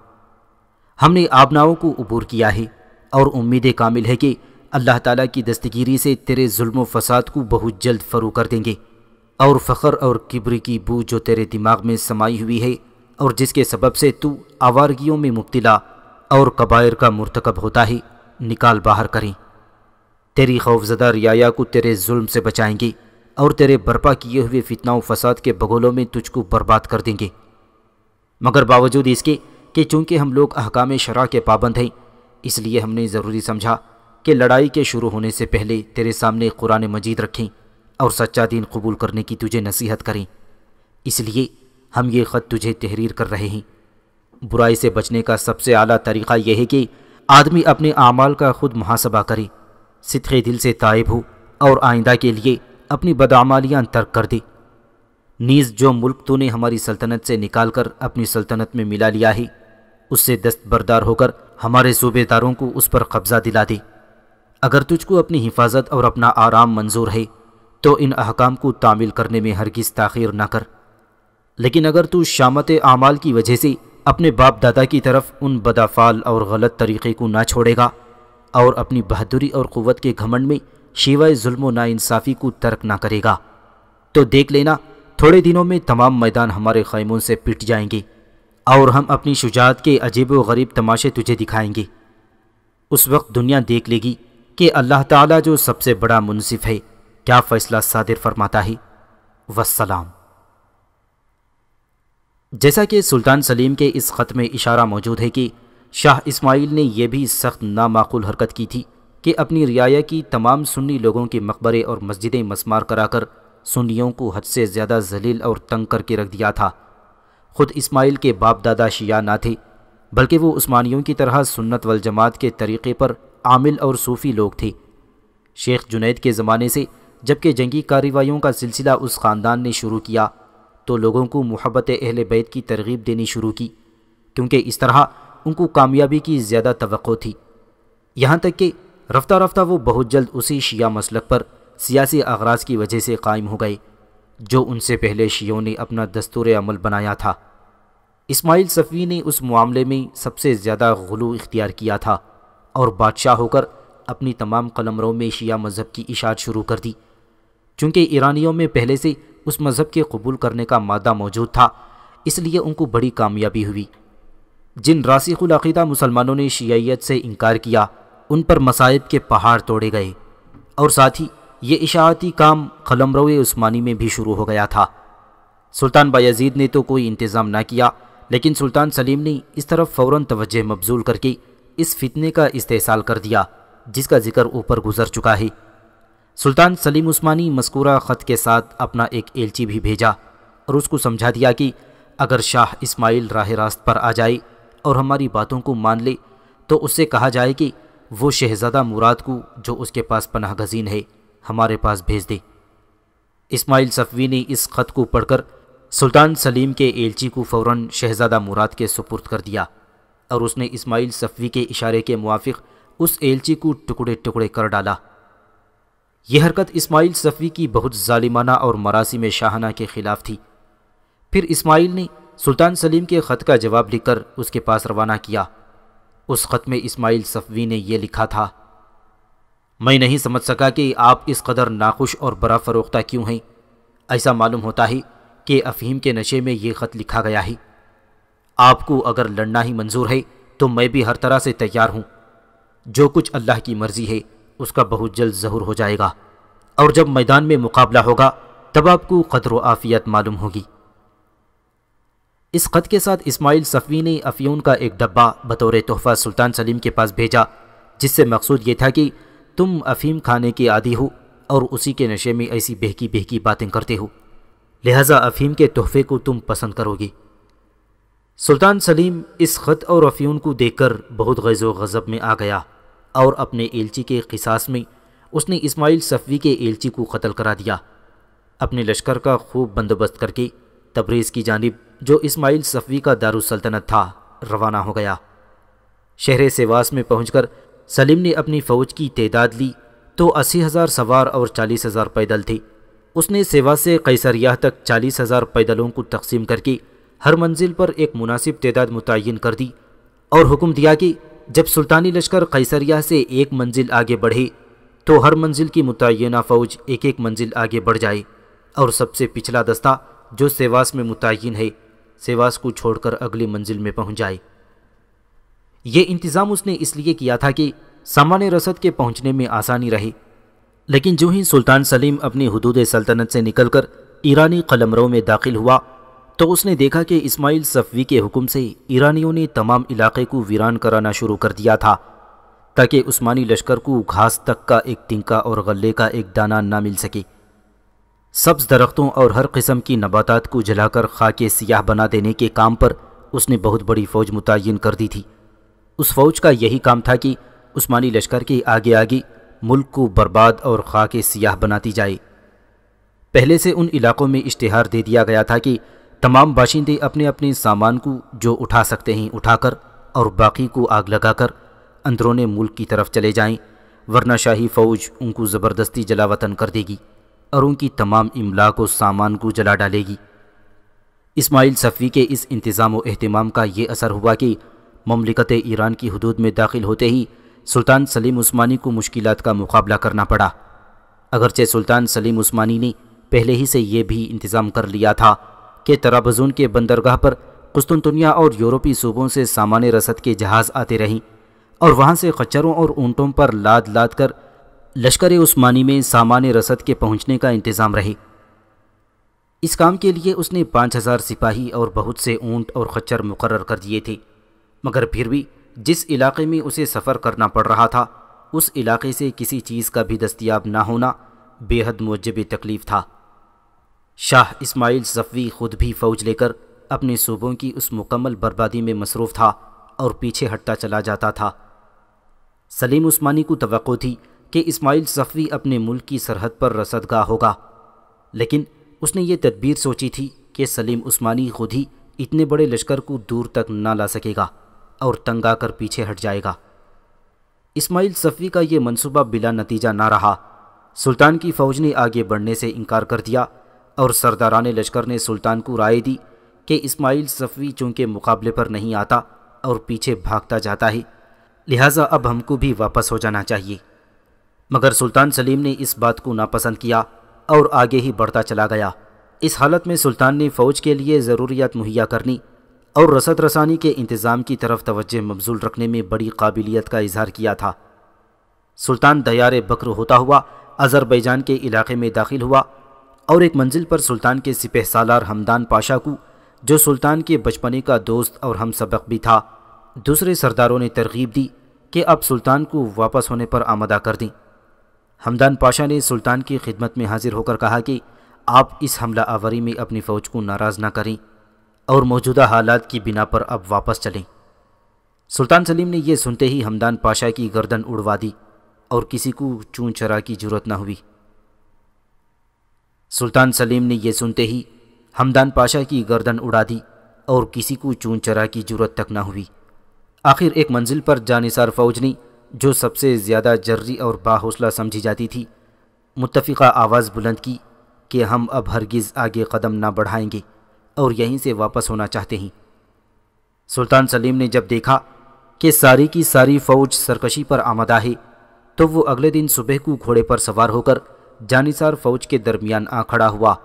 हमने आबनाओं को अबूर किया है और उम्मीद कामिल है कि अल्लाह ताला की दस्तगीरी से तेरे जुल्म फसाद को बहुत जल्द फरू कर देंगे और फ़ख्र और किब्र की बू जो तेरे दिमाग में समाई हुई है और जिसके सबब से तू आवारगियों में मुब्तला और कबायर का मरतकब होता है निकाल बाहर करें तेरी खौफजदा रियाया को तेरे जुल्म से बचाएंगे और तेरे बर्पा किए हुए फितनाओं फसाद के बगोलों में तुझको बर्बाद कर देंगे मगर बावजूद इसके कि चूंकि हम लोग अहकाम शरा के पाबंद हैं इसलिए हमने ज़रूरी समझा कि लड़ाई के शुरू होने से पहले तेरे सामने कुरान मजीद रखें और सच्चा दीन कबूल करने की तुझे नसीहत करें इसलिए हम ये ख़त तुझे तहरीर कर रहे हैं बुराई से बचने का सबसे आला तरीक़ा यह है कि आदमी अपने अमाल का खुद मुहासबा करे सितरे दिल से तायब हो और आइंदा के लिए अपनी बदामालियाँ तर्क कर दे नीज जो मुल्क तूने हमारी सल्तनत से निकाल कर अपनी सल्तनत में मिला लिया है उससे दस्तबरदार होकर हमारे सूबेदारों को उस पर कब्ज़ा दिला दे अगर तुझको अपनी हिफाजत और अपना आराम मंजूर है तो इन अहकाम को तामिल करने में हरगिज़ तखिर ना कर लेकिन अगर तू शामत आमाल की वजह से अपने बाप दादा की तरफ उन बदाफाल और गलत तरीक़े को ना छोड़ेगा और अपनी बहादुरी और कुत के घमंड में शिवाय जुल्म नाइंसाफ़ी को तर्क ना करेगा तो देख लेना थोड़े दिनों में तमाम मैदान हमारे खैमों से पिट जाएंगे और हम अपनी शुजात के अजीब व गरीब तमाशे तुझे दिखाएंगे उस वक्त दुनिया देख लेगी कि अल्लाह ताला जो सबसे बड़ा मुनसिफ है क्या फ़ैसला सादिर फरमाता है वसलाम जैसा कि सुल्तान सलीम के इस ख़त में इशारा मौजूद है कि शाह इस्माइल ने यह भी सख्त नामाकूल हरकत की थी कि अपनी रियाया की तमाम सुन्नी लोगों के मकबरे और मस्जिदें मसमार कराकर सुन्नियों को हद से ज़्यादा जलील और तंग करके रख दिया था खुद इस्माइल के बाप दादा शिया ना थे बल्कि वो उस्मानियों की तरह सुन्नत वल जमात के तरीक़े पर आमिल और सूफ़ी लोग थे शेख जुनैद के ज़माने से जबकि जंगी कार्रवाइयों का सिलसिला उस ख़ानदान ने शुरू किया तो लोगों को मोहब्बत अहल बैत की तरगीब देनी शुरू की क्योंकि इस तरह उनको कामयाबी की ज़्यादा तो थी यहाँ तक कि रफ्ता रफ्ता वो बहुत जल्द उसी शिया मसलक पर सियासी अगराज की वजह से कायम हो गए जो उनसे पहले शियों ने अपना दस्तूर अमल बनाया था इस्माइल सफ़ी ने उस मामले में सबसे ज़्यादा गलू इख्तियार किया था और बादशाह होकर अपनी तमाम कलमरों में शिया मज़हब की इशात शुरू कर दी चूँकि ईरानियों में पहले से उस मज़हब के कबूल करने का मादा मौजूद था इसलिए उनको बड़ी कामयाबी हुई जिन रासीख़ुलदा मुसलमानों ने शीयत से इनकार किया उन पर मसायब के पहाड़ तोड़े गए और साथ ही ये इशाती काम खलमरो उस्मानी में भी शुरू हो गया था सुल्तान बायजीद ने तो कोई इंतज़ाम ना किया लेकिन सुल्तान सलीम ने इस तरफ फ़ौर तोज्जह मबजूल करके इस फितने का इस्तेसाल कर दिया जिसका जिक्र ऊपर गुजर चुका है सुल्तान सलीम उस्मानी मस्कूरा ख़त के साथ अपना एक एलची भी भेजा और उसको समझा दिया कि अगर शाह इस्माइल राह रास्त पर आ जाए और हमारी बातों को मान ले तो उससे कहा जाए कि वो शहज़ादा मुराद को जो उसके पास पनाह गजीन है हमारे पास भेज दे इस्माइल सफ़वी ने इस ख़त को पढ़कर सुल्तान सलीम के एलची को फ़ौर शहज़ादा मुराद के सुपुर्द कर दिया और उसने इस्माइल सफ़वी के इशारे के मुआफ़ उस एलची को टुकड़े टुकड़े कर डाला यह हरकत इस्माइल सफ़वी की बहुत ालिमाना और मरासी में शाहना के ख़िलाफ़ थी फिर इस्माइल ने सुल्तान सलीम के ख़त का जवाब लिखकर उसके पास रवाना किया उस ख़त में इस्माइल सफ़वी ने यह लिखा था मैं नहीं समझ सका कि आप इस कदर नाखुश और बरा फरोख्ता क्यों हैं ऐसा मालूम होता ही कि अफीम के नशे में ये ख़त लिखा गया ही आपको अगर लड़ना ही मंजूर है तो मैं भी हर तरह से तैयार हूँ जो कुछ अल्लाह की मर्ज़ी है उसका बहुत जल्द जहूर हो जाएगा और जब मैदान में मुकाबला होगा तब आपको कदर आफ़ियत मालूम होगी इस ख़त के साथ इस्माइल सफ़वी ने अफ़ियून का एक डब्बा बतौर तोहफ़ा सुल्तान सलीम के पास भेजा जिससे मकसूद ये था कि तुम अफ़ीम खाने के आदि हो और उसी के नशे में ऐसी बहकी बहकी बातें करते हो लिहाजा अफ़ीम के तोहफ़े को तुम पसंद करोगे सुल्तान सलीम इस ख़त और अफ़ियून को देखकर बहुत गज़ो गज़ब में आ गया और अपने एलची के खिसास में उसने इस्माइल सफ़वी के एलची को कत्ल करा दिया अपने लश्कर का खूब बंदोबस्त करके तबरेज़ की जानब जो इस्माइल सफ़वी का दारुसल्तनत था रवाना हो गया शहर सेवास में पहुंचकर सलीम ने अपनी फ़ौज की तदाद ली तो अस्सी हज़ार सवार और चालीस हज़ार पैदल थी उसने सेवा से कैसरिया तक चालीस हज़ार पैदलों को तकसीम करके हर मंजिल पर एक मुनासिब तदाद मुतिन कर दी और हुक्म दिया कि जब सुल्तानी लश्कर कैसरिया से एक मंजिल आगे बढ़े तो हर मंजिल की मुतयना फ़ौज एक एक मंजिल आगे बढ़ जाए और सबसे पिछला दस्ता जो सेवास में मुतिन है सेवास को छोड़कर अगली मंजिल में पहुंच जाए ये इंतज़ाम उसने इसलिए किया था कि सामान्य रसद के पहुंचने में आसानी रहे लेकिन जो ही सुल्तान सलीम अपनी हदूद सल्तनत से निकलकर ईरानी कलमरों में दाखिल हुआ तो उसने देखा कि इस्माइल सफ़वी के हुक्म से ईरानियों ने तमाम इलाके को वीरान कराना शुरू कर दिया था ताकि उस्मानी लश्कर को घास तक का एक टिंका और गले का एक दाना ना मिल सके सब्ज दरख्तों और हर किस्म की नबातात को जलाकर खाके सियाह बना देने के काम पर उसने बहुत बड़ी फ़ौज मुतन कर दी थी उस फौज का यही काम था कि उस्मानी लश्कर के आगे आगे मुल्क को बर्बाद और खाके सियाह बनाती जाए पहले से उन इलाकों में इश्तहार दे दिया गया था कि तमाम बाशिंदे अपने अपने सामान को जो उठा सकते हैं उठाकर और बाकी को आग लगाकर अंदरों मुल्क की तरफ चले जाएं वरना शाही फ़ौज उनको ज़बरदस्ती जलावतन कर देगी और उनकी तमाम इमलाक व सामान को जला डालेगी इस्माइल सफ़ी के इस इंतज़ाम अहतमाम का ये असर हुआ कि ममलिकत ईरान की हदूद में दाखिल होते ही सुल्तान सलीम उस्मानी को मुश्किल का मुकाबला करना पड़ा अगरचे सुल्तान सलीम उस्मानी ने पहले ही से ये भी इंतज़ाम कर लिया था कि तराबजून के बंदरगाह पर कुस्तुनतुनिया और यूरोपी सूबों से सामान रसद के जहाज़ आते रहें और वहाँ से खच्चरों और ऊँटों पर लाद लाद कर लश्कर उस्मानी में सामान्य रसद के पहुंचने का इंतज़ाम रहे इस काम के लिए उसने पाँच हज़ार सिपाही और बहुत से ऊंट और खच्चर मुकर कर दिए थे मगर फिर भी जिस इलाके में उसे सफ़र करना पड़ रहा था उस इलाके से किसी चीज़ का भी दस्तियाब ना होना बेहद मजब तकलीफ़ था शाह इस्माइल जफ़वी ख़ुद भी फ़ौज लेकर अपने सूबों की उस मुकम्मल बर्बादी में मसरूफ़ था और पीछे हटता चला जाता था सलीम उस्मानी को तो थी कि इस्माइल सफ़ी अपने मुल्क की सरहद पर रसदगा होगा लेकिन उसने ये तदबीर सोची थी कि सलीम उस्मानी खुद ही इतने बड़े लश्कर को दूर तक ना ला सकेगा और तंग आकर पीछे हट जाएगा इस्माइल सफ़ी का ये मंसूबा बिला नतीजा ना रहा सुल्तान की फ़ौज ने आगे बढ़ने से इनकार कर दिया और सरदारान लश्कर ने सुल्तान को राय दी कि इस्माइल सफ़ी चूँकि मुकाबले पर नहीं आता और पीछे भागता जाता है लिहाजा अब हमको भी वापस हो जाना चाहिए मगर सुल्तान सलीम ने इस बात को नापसंद किया और आगे ही बढ़ता चला गया इस हालत में सुल्तान ने फ़ौज के लिए ज़रूरियात मुहैया करनी और रसद रसानी के इंतज़ाम की तरफ तवज्जह मबजूल रखने में बड़ी काबिलियत का इजहार किया था सुल्तान दयार बकर होता हुआ अज़रबैजान के इलाके में दाखिल हुआ और एक मंजिल पर सुल्तान के सिपह सालार हमदान पाशा को जो सुल्तान के बचपने का दोस्त और हम सबक भी था दूसरे सरदारों ने तरगीब दी कि अब सुल्तान को वापस होने पर आमदा कर दें हमदान पाशा ने सुल्तान की खिदमत में हाजिर होकर कहा कि आप इस हमला आवरी में अपनी फ़ौज को नाराज़ ना करें और मौजूदा हालात की बिना पर अब वापस चलें सुल्तान सलीम ने यह सुनते ही हमदान पाशा की गर्दन उड़वा दी और किसी को चूं चरा की जरूरत ना हुई सुल्तान सलीम ने यह सुनते ही हमदान पाशा की गर्दन उड़ा दी और किसी को चून चरा की जरूरत तक ना हुई आखिर एक मंजिल पर जानिसार फौज ने जो सबसे ज़्यादा जर्री और बाहौसला समझी जाती थी मुतफ़ा आवाज़ बुलंद की कि हम अब हरगिज़ आगे कदम ना बढ़ाएंगे और यहीं से वापस होना चाहते हैं सुल्तान सलीम ने जब देखा कि सारी की सारी फ़ौज सरकशी पर आमदा है तो वो अगले दिन सुबह को घोड़े पर सवार होकर जानिसार फ़ौज के दरमियान आ खड़ा हुआ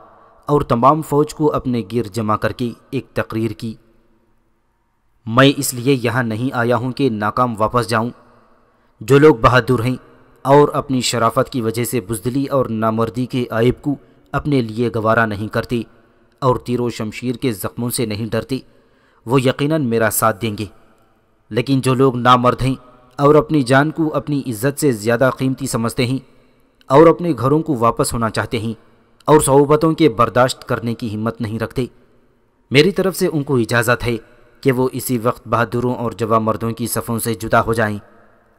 और तमाम फ़ौज को अपने गिर जमा करके एक तकरीर की मैं इसलिए यहाँ नहीं आया हूँ कि नाकाम वापस जाऊँ जो लोग बहादुर हैं और अपनी शराफत की वजह से बुजदली और नामर्दी के आयब को अपने लिए गवारा नहीं करते और तीरों शमशीर के ज़ख्मों से नहीं डरते वो यकीनन मेरा साथ देंगे लेकिन जो लोग नामर्द हैं और अपनी जान को अपनी इज्जत से ज़्यादा कीमती समझते हैं और अपने घरों को वापस होना चाहते हैं और सहूबतों के बर्दाश्त करने की हिम्मत नहीं रखते मेरी तरफ से उनको इजाज़त है कि वो इसी वक्त बहादुरों और जवा मर्दों की सफ़ों से जुदा हो जाएं।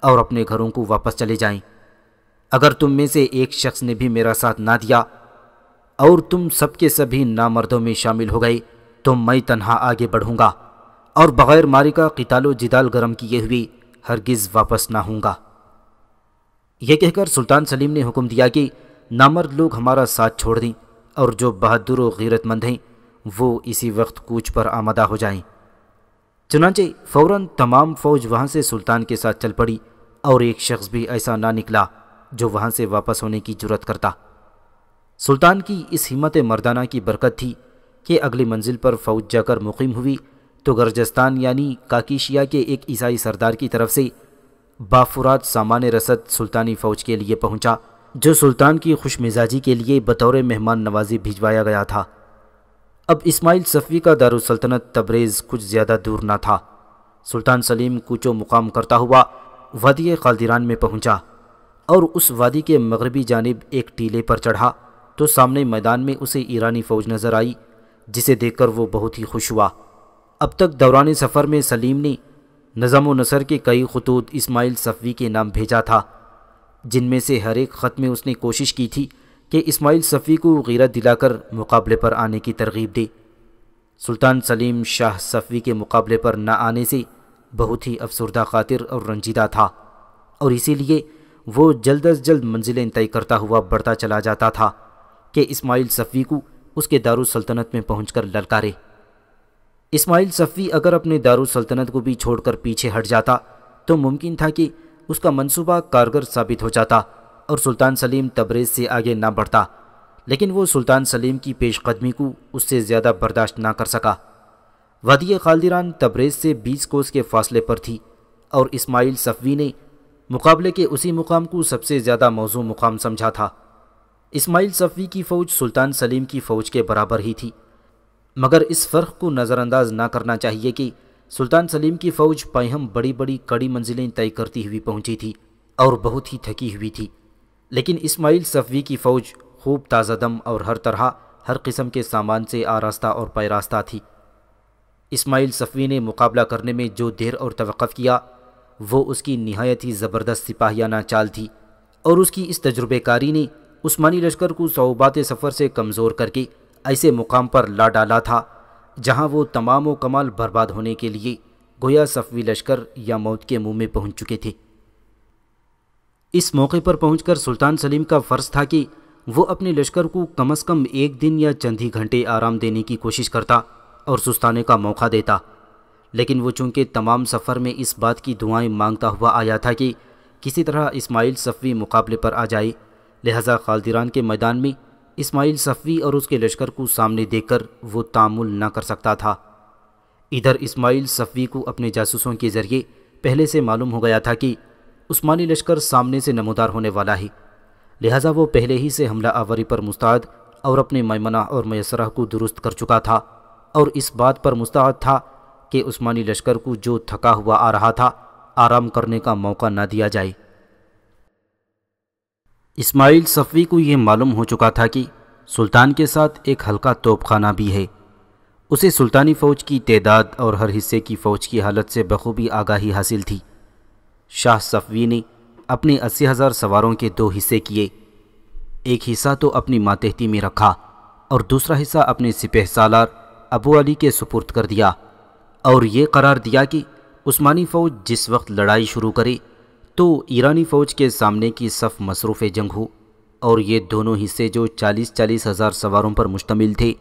और अपने घरों को वापस चले जाएं। अगर तुम में से एक शख्स ने भी मेरा साथ ना दिया और तुम सबके सभी नामर्दों में शामिल हो गए तो मैं तनहा आगे बढ़ूंगा और बग़ैर मारे का कितालो जिदाल गर्म किए हुए हरगिज़ वापस ना हूँगा यह कहकर सुल्तान सलीम ने हुक्म दिया कि नामर्द लोग हमारा साथ छोड़ दें और जो बहादुर और गैरतमंद हैं वो इसी वक्त कूच पर आमदा हो जाएं। चुनाचे फ़ौरन तमाम फ़ौज वहाँ से सुल्तान के साथ चल पड़ी और एक शख्स भी ऐसा ना निकला जो वहाँ से वापस होने की जरूरत करता सुल्तान की इस हिम्मत मर्दाना की बरकत थी कि अगली मंजिल पर फौज जाकर मुकीम हुई तो गर्जस्तान यानी काकीशिया के एक ईसाई सरदार की तरफ से बाफुरात सामान रसद सुल्तानी फ़ौज के लिए पहुंचा जो सुल्तान की खुश मिजाजी के लिए बतौर मेहमान नवाजी भिजवाया गया था अब इस्माइल सफ़ी का दारुसल्तनत तबरेज़ कुछ ज़्यादा दूर ना था सुल्तान सलीम कूचो मुकाम करता हुआ वादी खालदीरान में पहुंचा और उस वादी के मगरबी जानब एक टीले पर चढ़ा तो सामने मैदान में उसे ईरानी फ़ौज नज़र आई जिसे देखकर वो बहुत ही खुश हुआ अब तक दौरान सफ़र में सलीम ने नज़म नसर के कई खतूत इस्माइल सफ़ी के नाम भेजा था जिनमें से हर एक ख़त में उसने कोशिश की थी कि इस्माइल सफ़ी को गीरत दिलाकर मुकाबले पर आने की तरगीब दी सुल्तान सलीम शाह सफ़ी के मुकाबले पर न आने से बहुत ही अफसरदा खातिर और रंजीदा था और इसीलिए वो जल्द अज जल्द मंजिलें तय करता हुआ बढ़ता चला जाता था कि इस्माइल सफ़ी को उसके दारुसल्तनत में पहुँच कर ललकारे इस्माइल सफ़ी अगर अपने दारुसल्तनत को भी छोड़कर पीछे हट जाता तो मुमकिन था कि उसका मंसूबा कारगर साबित हो जाता और सुल्तान सलीम तबरेज़ से आगे ना बढ़ता लेकिन वो सुल्तान सलीम की पेशकदमी को उससे ज़्यादा बर्दाश्त ना कर सका वदी खालदीरान तबरेज़ से बीस कोस के फासले पर थी और इस्माइल सफ़वी ने मुकाबले के उसी मुकाम को सबसे ज़्यादा मौजू मुकाम समझा था इस्माइल सफ़वी की फ़ौज सुल्तान सलीम की फ़ौज के बराबर ही थी मगर इस फ़र्क को नज़रअंदाज ना करना चाहिए कि सुल्तान सलीम की फ़ौज पैहम बड़ी बड़ी कड़ी मंजिलें तय करती हुई पहुंची थी और बहुत ही थकी हुई थी लेकिन इस्माइल सफ़वी की फ़ौज खूब ताज़ा दम और हर तरह हर किस्म के सामान से आरास्ता और पैरास्ता थी इस्माइल सफ़वी ने मुकाबला करने में जो देर और तवक़ किया वो उसकी नहायत ही ज़बरदस्त सिपाहियाना चाल थी और उसकी इस तजुर्बेकारी ने उस्मानी लश्कर को सौबात सफ़र से कमज़ोर करके ऐसे मुकाम पर ला डाला था जहाँ वो तमाम कमाल बर्बाद होने के लिए गोया सफ़वी लश्कर या मौत के मुँह में पहुँच चुके थे इस मौके पर पहुंचकर सुल्तान सलीम का फ़र्ज था कि वो अपने लश्कर को कम अज़ कम एक दिन या चंद ही घंटे आराम देने की कोशिश करता और सुस्ताने का मौका देता लेकिन वो चूंकि तमाम सफ़र में इस बात की दुआएं मांगता हुआ आया था कि किसी तरह इस्माइल सफवी मुकाबले पर आ जाए लिहाजा खालदीरान के मैदान में इस्माइल सफवी और उसके लश्कर को सामने देखकर वो तामुल ना कर सकता था इधर इस्माइल सफवी को अपने जासूसों के ज़रिए पहले से मालूम हो गया था कि उस्मानी लश्कर सामने से नमोदार होने वाला ही लिहाजा वो पहले ही से हमला आवरी पर मुस्ताद और अपने मैमना और मैसरा को दुरुस्त कर चुका था और इस बात पर मुस्ताद था कि उस्मानी लश्कर को जो थका हुआ आ रहा था आराम करने का मौका ना दिया जाए इस्माइल सफ़ी को यह मालूम हो चुका था कि सुल्तान के साथ एक हल्का तोपखाना भी है उसे सुल्तानी फ़ौज की तदाद और हर हिस्से की फ़ौज की हालत से बखूबी आगाही हासिल थी शाह सफ़वी ने अपने अस्सी हज़ार सवारों के दो हिस्से किए एक हिस्सा तो अपनी मातहती में रखा और दूसरा हिस्सा अपने सिपह सालार अबू अली के सुपुर्द कर दिया और ये करार दिया कि उस्मानी फ़ौज जिस वक्त लड़ाई शुरू करे तो ईरानी फ़ौज के सामने की सफ़ मसरूफ़ जंग हो और ये दोनों हिस्से जो चालीस चालीस हज़ार सवारों पर मुश्तमिल थे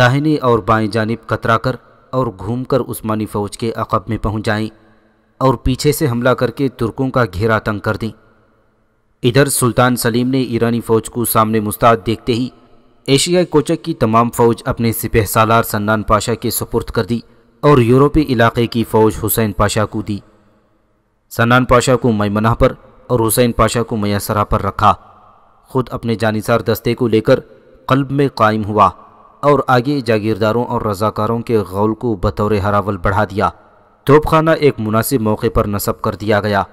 दाहिने और बाएं जानब कतरा कर और घूम कर उस्मानी फ़ौज के अकब में पहुँच जाएँ और पीछे से हमला करके तुर्कों का घेरा तंग कर दी इधर सुल्तान सलीम ने ईरानी फौज को सामने मुस्ताद देखते ही एशियाई कोचक की तमाम फौज अपने सिपह सालार सन्नान पाशा के सुपुर्द कर दी और यूरोपीय इलाके की फौज हुसैन पाशा को दी सन्नान पाशा को मैमना पर और हुसैन पाशा को मैसरा पर रखा खुद अपने जानिसार दस्ते को लेकर कल्ब में कायम हुआ और आगे जागीरदारों और रजाकारों के गौल को बतौर हरावल बढ़ा दिया तोपखाना एक मुनासिब मौके पर नस्ब कर दिया गया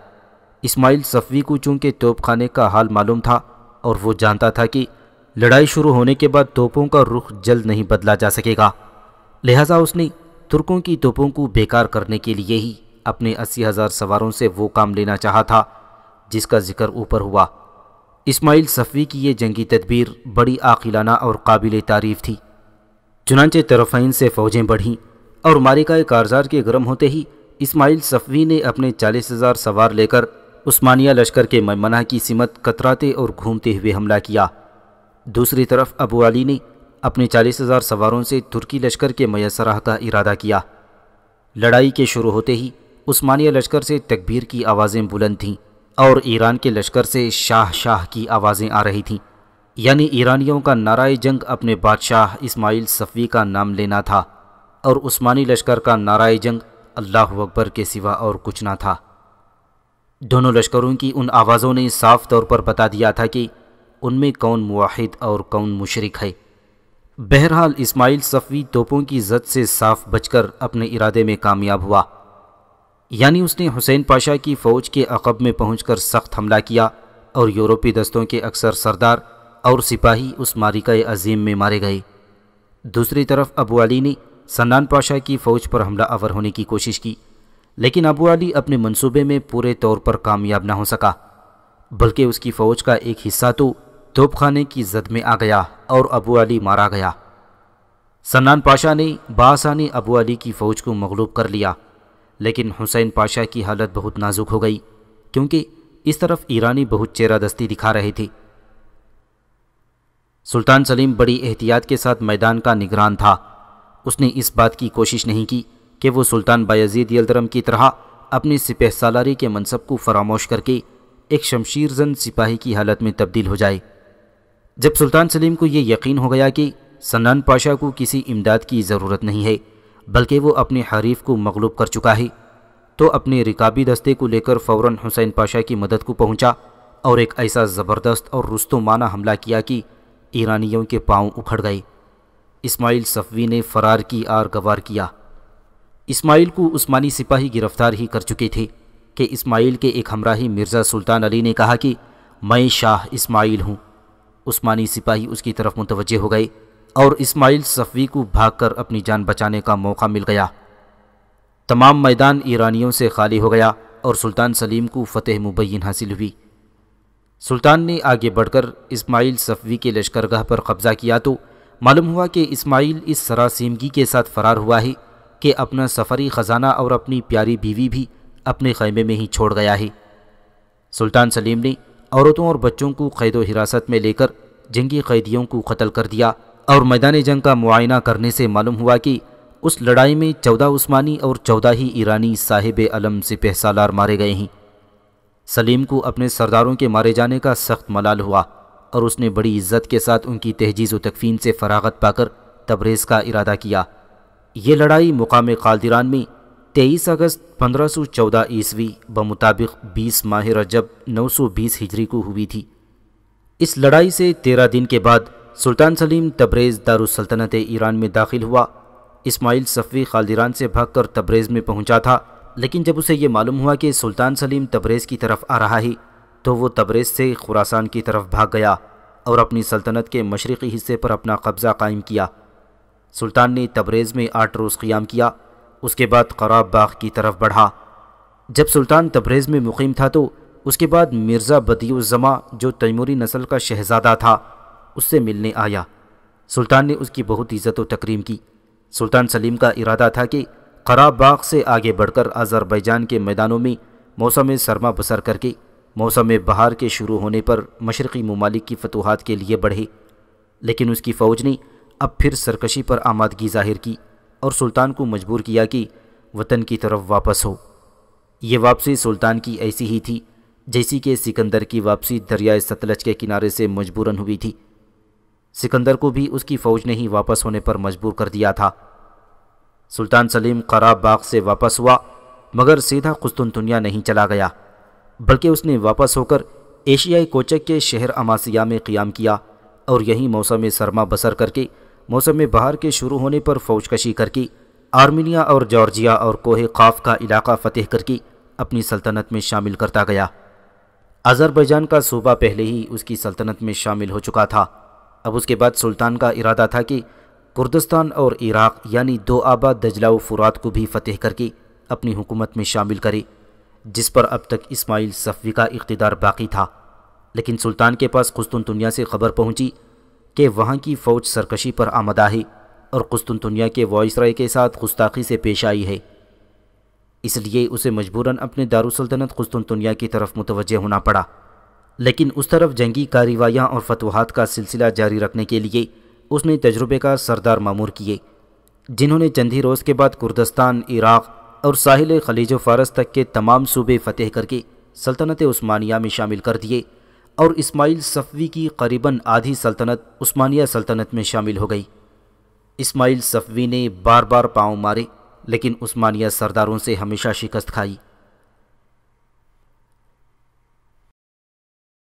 इस्माइल सफ़वी को चूँकि तोपखाने का हाल मालूम था और वो जानता था कि लड़ाई शुरू होने के बाद तोपों का रुख जल्द नहीं बदला जा सकेगा लिहाजा उसने तुर्कों की तोपों को बेकार करने के लिए ही अपने अस्सी हज़ार सवारों से वो काम लेना चाहा था जिसका जिक्र ऊपर हुआ इस्माइल सफ़वी की ये जंगी तदबीर बड़ी आकिलाना और काबिल तारीफ थी चुनाचे तरफ़ाइन से फ़ौजें बढ़ीं और मारिका कारजार के गर्म होते ही इस्माइल सफ़वी ने अपने चालीस हज़ार सवार लेकर उस्मानिया लश्कर के ममना की सिमत कतराते और घूमते हुए हमला किया दूसरी तरफ अबू अली ने अपने चालीस हज़ार सवारों से तुर्की लश्कर के मैसराह का इरादा किया लड़ाई के शुरू होते ही उस्मानिया लश्कर से तकबीर की आवाज़ें बुलंद थीं और ईरान के लश्कर से शाह शाह की आवाज़ें आ रही थीं यानी ईरानियों का नाराय जंग अपने बादशाह इस्माइल सफवी का नाम लेना था और उस्मानी लश्कर का नाराय जंग अल्लाह अकबर के सिवा और कुछ ना था दोनों लश्करों की उन आवाज़ों ने साफ तौर पर बता दिया था कि उनमें कौन मुहिद और कौन मुशरक है बहरहाल इस्माइल सफवी तोपों की जद से साफ बचकर अपने इरादे में कामयाब हुआ यानी उसने हुसैन पाशा की फ़ौज के अकब में पहुंचकर सख्त हमला किया और यूरोपी दस्तों के अक्सर सरदार और सिपाही उस मारिका अजीम में मारे गए दूसरी तरफ अबू अली ने सन्नान पाशाह की फ़ौज पर हमला अवर होने की कोशिश की लेकिन अबू अली अपने मंसूबे में पूरे तौर पर कामयाब ना हो सका बल्कि उसकी फ़ौज का एक हिस्सा तो तोपखाने की जद में आ गया और अबू अली मारा गया सन्नान पाशा ने बासानी अबू अली की फ़ौज को मगलूब कर लिया लेकिन हुसैन पाशा की हालत बहुत नाजुक हो गई क्योंकि इस तरफ ईरानी बहुत चेरा दस्ती दिखा रहे थे सुल्तान सलीम बड़ी एहतियात के साथ मैदान का निगरान था उसने इस बात की कोशिश नहीं की कि वो सुल्तान बायजीद यलदरम की तरह अपनी सिपह सालारी के मनसब को फरामोश करके एक शमशीर जन सिपाही की हालत में तब्दील हो जाए जब सुल्तान सलीम को ये यकीन हो गया कि सन्नान पाशा को किसी इमदाद की ज़रूरत नहीं है बल्कि वो अपने हरीफ को मगलूब कर चुका है तो अपने रिकाबी दस्ते को लेकर फ़ौर हुसैन पाशा की मदद को पहुंचा और एक ऐसा ज़बरदस्त और रुस्तमाना हमला किया कि ईरानियों के पाँव उखड़ गए इस्माइल सफ़वी ने फरार की आर गवार किया इस्माइल को उस्मानी सिपाही गिरफ्तार ही कर चुके थे कि इस्माइल के एक हमराही मिर्ज़ा सुल्तान अली ने कहा कि मैं शाह इस्माइल हूँ उस्मानी सिपाही उसकी तरफ मुतवजह हो गए और इस्माइल सफ़वी को भागकर अपनी जान बचाने का मौका मिल गया तमाम मैदान ईरानियों से खाली हो गया और सुल्तान सलीम को फ़तेह मुबैन हासिल हुई सुल्तान ने आगे बढ़कर इस्माइल सफ़वी के लश्करगाह पर कब्ज़ा किया तो मालूम हुआ कि इस्माइल इस सरासीमगी के साथ फ़रार हुआ है कि अपना सफ़री ख़जाना और अपनी प्यारी बीवी भी अपने खैमे में ही छोड़ गया है सुल्तान सलीम ने औरतों और बच्चों को कैद व हिरासत में लेकर जंगी कैदियों को कत्ल कर दिया और मैदान जंग का मुआयना करने से मालूम हुआ कि उस लड़ाई में चौदह उस्मानी और चौदह ही ईरानी साहिब अलम सिपहसालार मारे गए हैं सलीम को अपने सरदारों के मारे जाने का सख्त मलाल हुआ और उसने बड़ी इज्जत के साथ उनकी तहजीज़ व तकफीन से फरागत पाकर तबरेज़ का इरादा किया ये लड़ाई मुकाम कालदिरान में तेईस अगस्त 1514 ईस्वी बमुताबिक 20 माह रजब 920 हिजरी को हुई थी इस लड़ाई से तेरह दिन के बाद सुल्तान सलीम तबरेज़ दारुसल्तनत ईरान में दाखिल हुआ इस्माइल सफ़ी खालदीरान से भागकर तबरेज़ में पहुंचा था लेकिन जब उसे यह मालूम हुआ कि सुल्तान सलीम तबरेज़ की तरफ आ रहा है तो वो तबरेज़ से खुरासान की तरफ भाग गया और अपनी सल्तनत के मशरक़ी हिस्से पर अपना कब्ज़ा कायम किया सुल्तान ने तबरेज़ में आठ रोज़ क़्याम किया उसके बाद कराब बाग की तरफ बढ़ा जब सुल्तान तबरेज़ में मुकीम था तो उसके बाद मिर्ज़ा बदीउज़मा जो तैमूरी नस्ल का शहज़ादा था उससे मिलने आया सुल्तान ने उसकी बहुत इज़्ज़त व तकरीम की सुल्तान सलीम का इरादा था कि ख़राब बाग से आगे बढ़कर आज़रबैजान के मैदानों में मौसम सरमा बसर करके मौसम बहार के शुरू होने पर मशरक़ी ममालिक की फतूहत के लिए बढ़े लेकिन उसकी फ़ौज ने अब फिर सरकशी पर आमादगी जाहिर की और सुल्तान को मजबूर किया कि वतन की तरफ वापस हो ये वापसी सुल्तान की ऐसी ही थी जैसी कि सिकंदर की वापसी दरियाए सतलज के किनारे से मजबूरन हुई थी सिकंदर को भी उसकी फ़ौज ने ही वापस होने पर मजबूर कर दिया था सुल्तान सलीम खराब बाग से वापस हुआ मगर सीधा कुस्तुनतुनिया नहीं चला गया बल्कि उसने वापस होकर एशियाई कोचक के शहर अमासिया में क़्याम किया और यहीं मौसम सरमा बसर करके मौसम बहार के शुरू होने पर फौजकशी करके आर्मीनिया और जॉर्जिया और कोहे काफ का इलाका फतेह करके अपनी सल्तनत में शामिल करता गया अज़रबैजान का सूबा पहले ही उसकी सल्तनत में शामिल हो चुका था अब उसके बाद सुल्तान का इरादा था कि कुर्दस्तान और इराक़ यानी दो आबाद दजलाऊ फुरात को भी फतेह करके अपनी हुकूमत में शामिल करे जिस पर अब तक इस्माइल सफ़वी का इकतदार बाकी था लेकिन सुल्तान के पास कुस्तुनतुनिया से खबर पहुंची कि वहाँ की फ़ौज सरकशी पर आमदा है और कुस्तुनतुनिया के वॉइसराय के साथ गुस्ताखी से पेश आई है इसलिए उसे मजबूरन अपने दारुसल्तनत कुस्तुनतुनिया की तरफ मुतवजह होना पड़ा लेकिन उस तरफ जंगी कार्रवाइयाँ और फतवाहत का सिलसिला जारी रखने के लिए उसने तजुर्बे का सरदार मामूर किए जिन्होंने चंद ही रोज़ के बाद कुर्दस्तान इराक़ और साहिल खलीज फारस तक के तमाम सूबे फतेह करके सल्तनत उस्मानिया में शामिल कर दिए और इस्माइल सफ़वी की करीबन आधी सल्तनत उस्मानिया सल्तनत में शामिल हो गई इस्माइल सफ़वी ने बार बार पांव मारे लेकिन उस्मानिया सरदारों से हमेशा शिकस्त खाई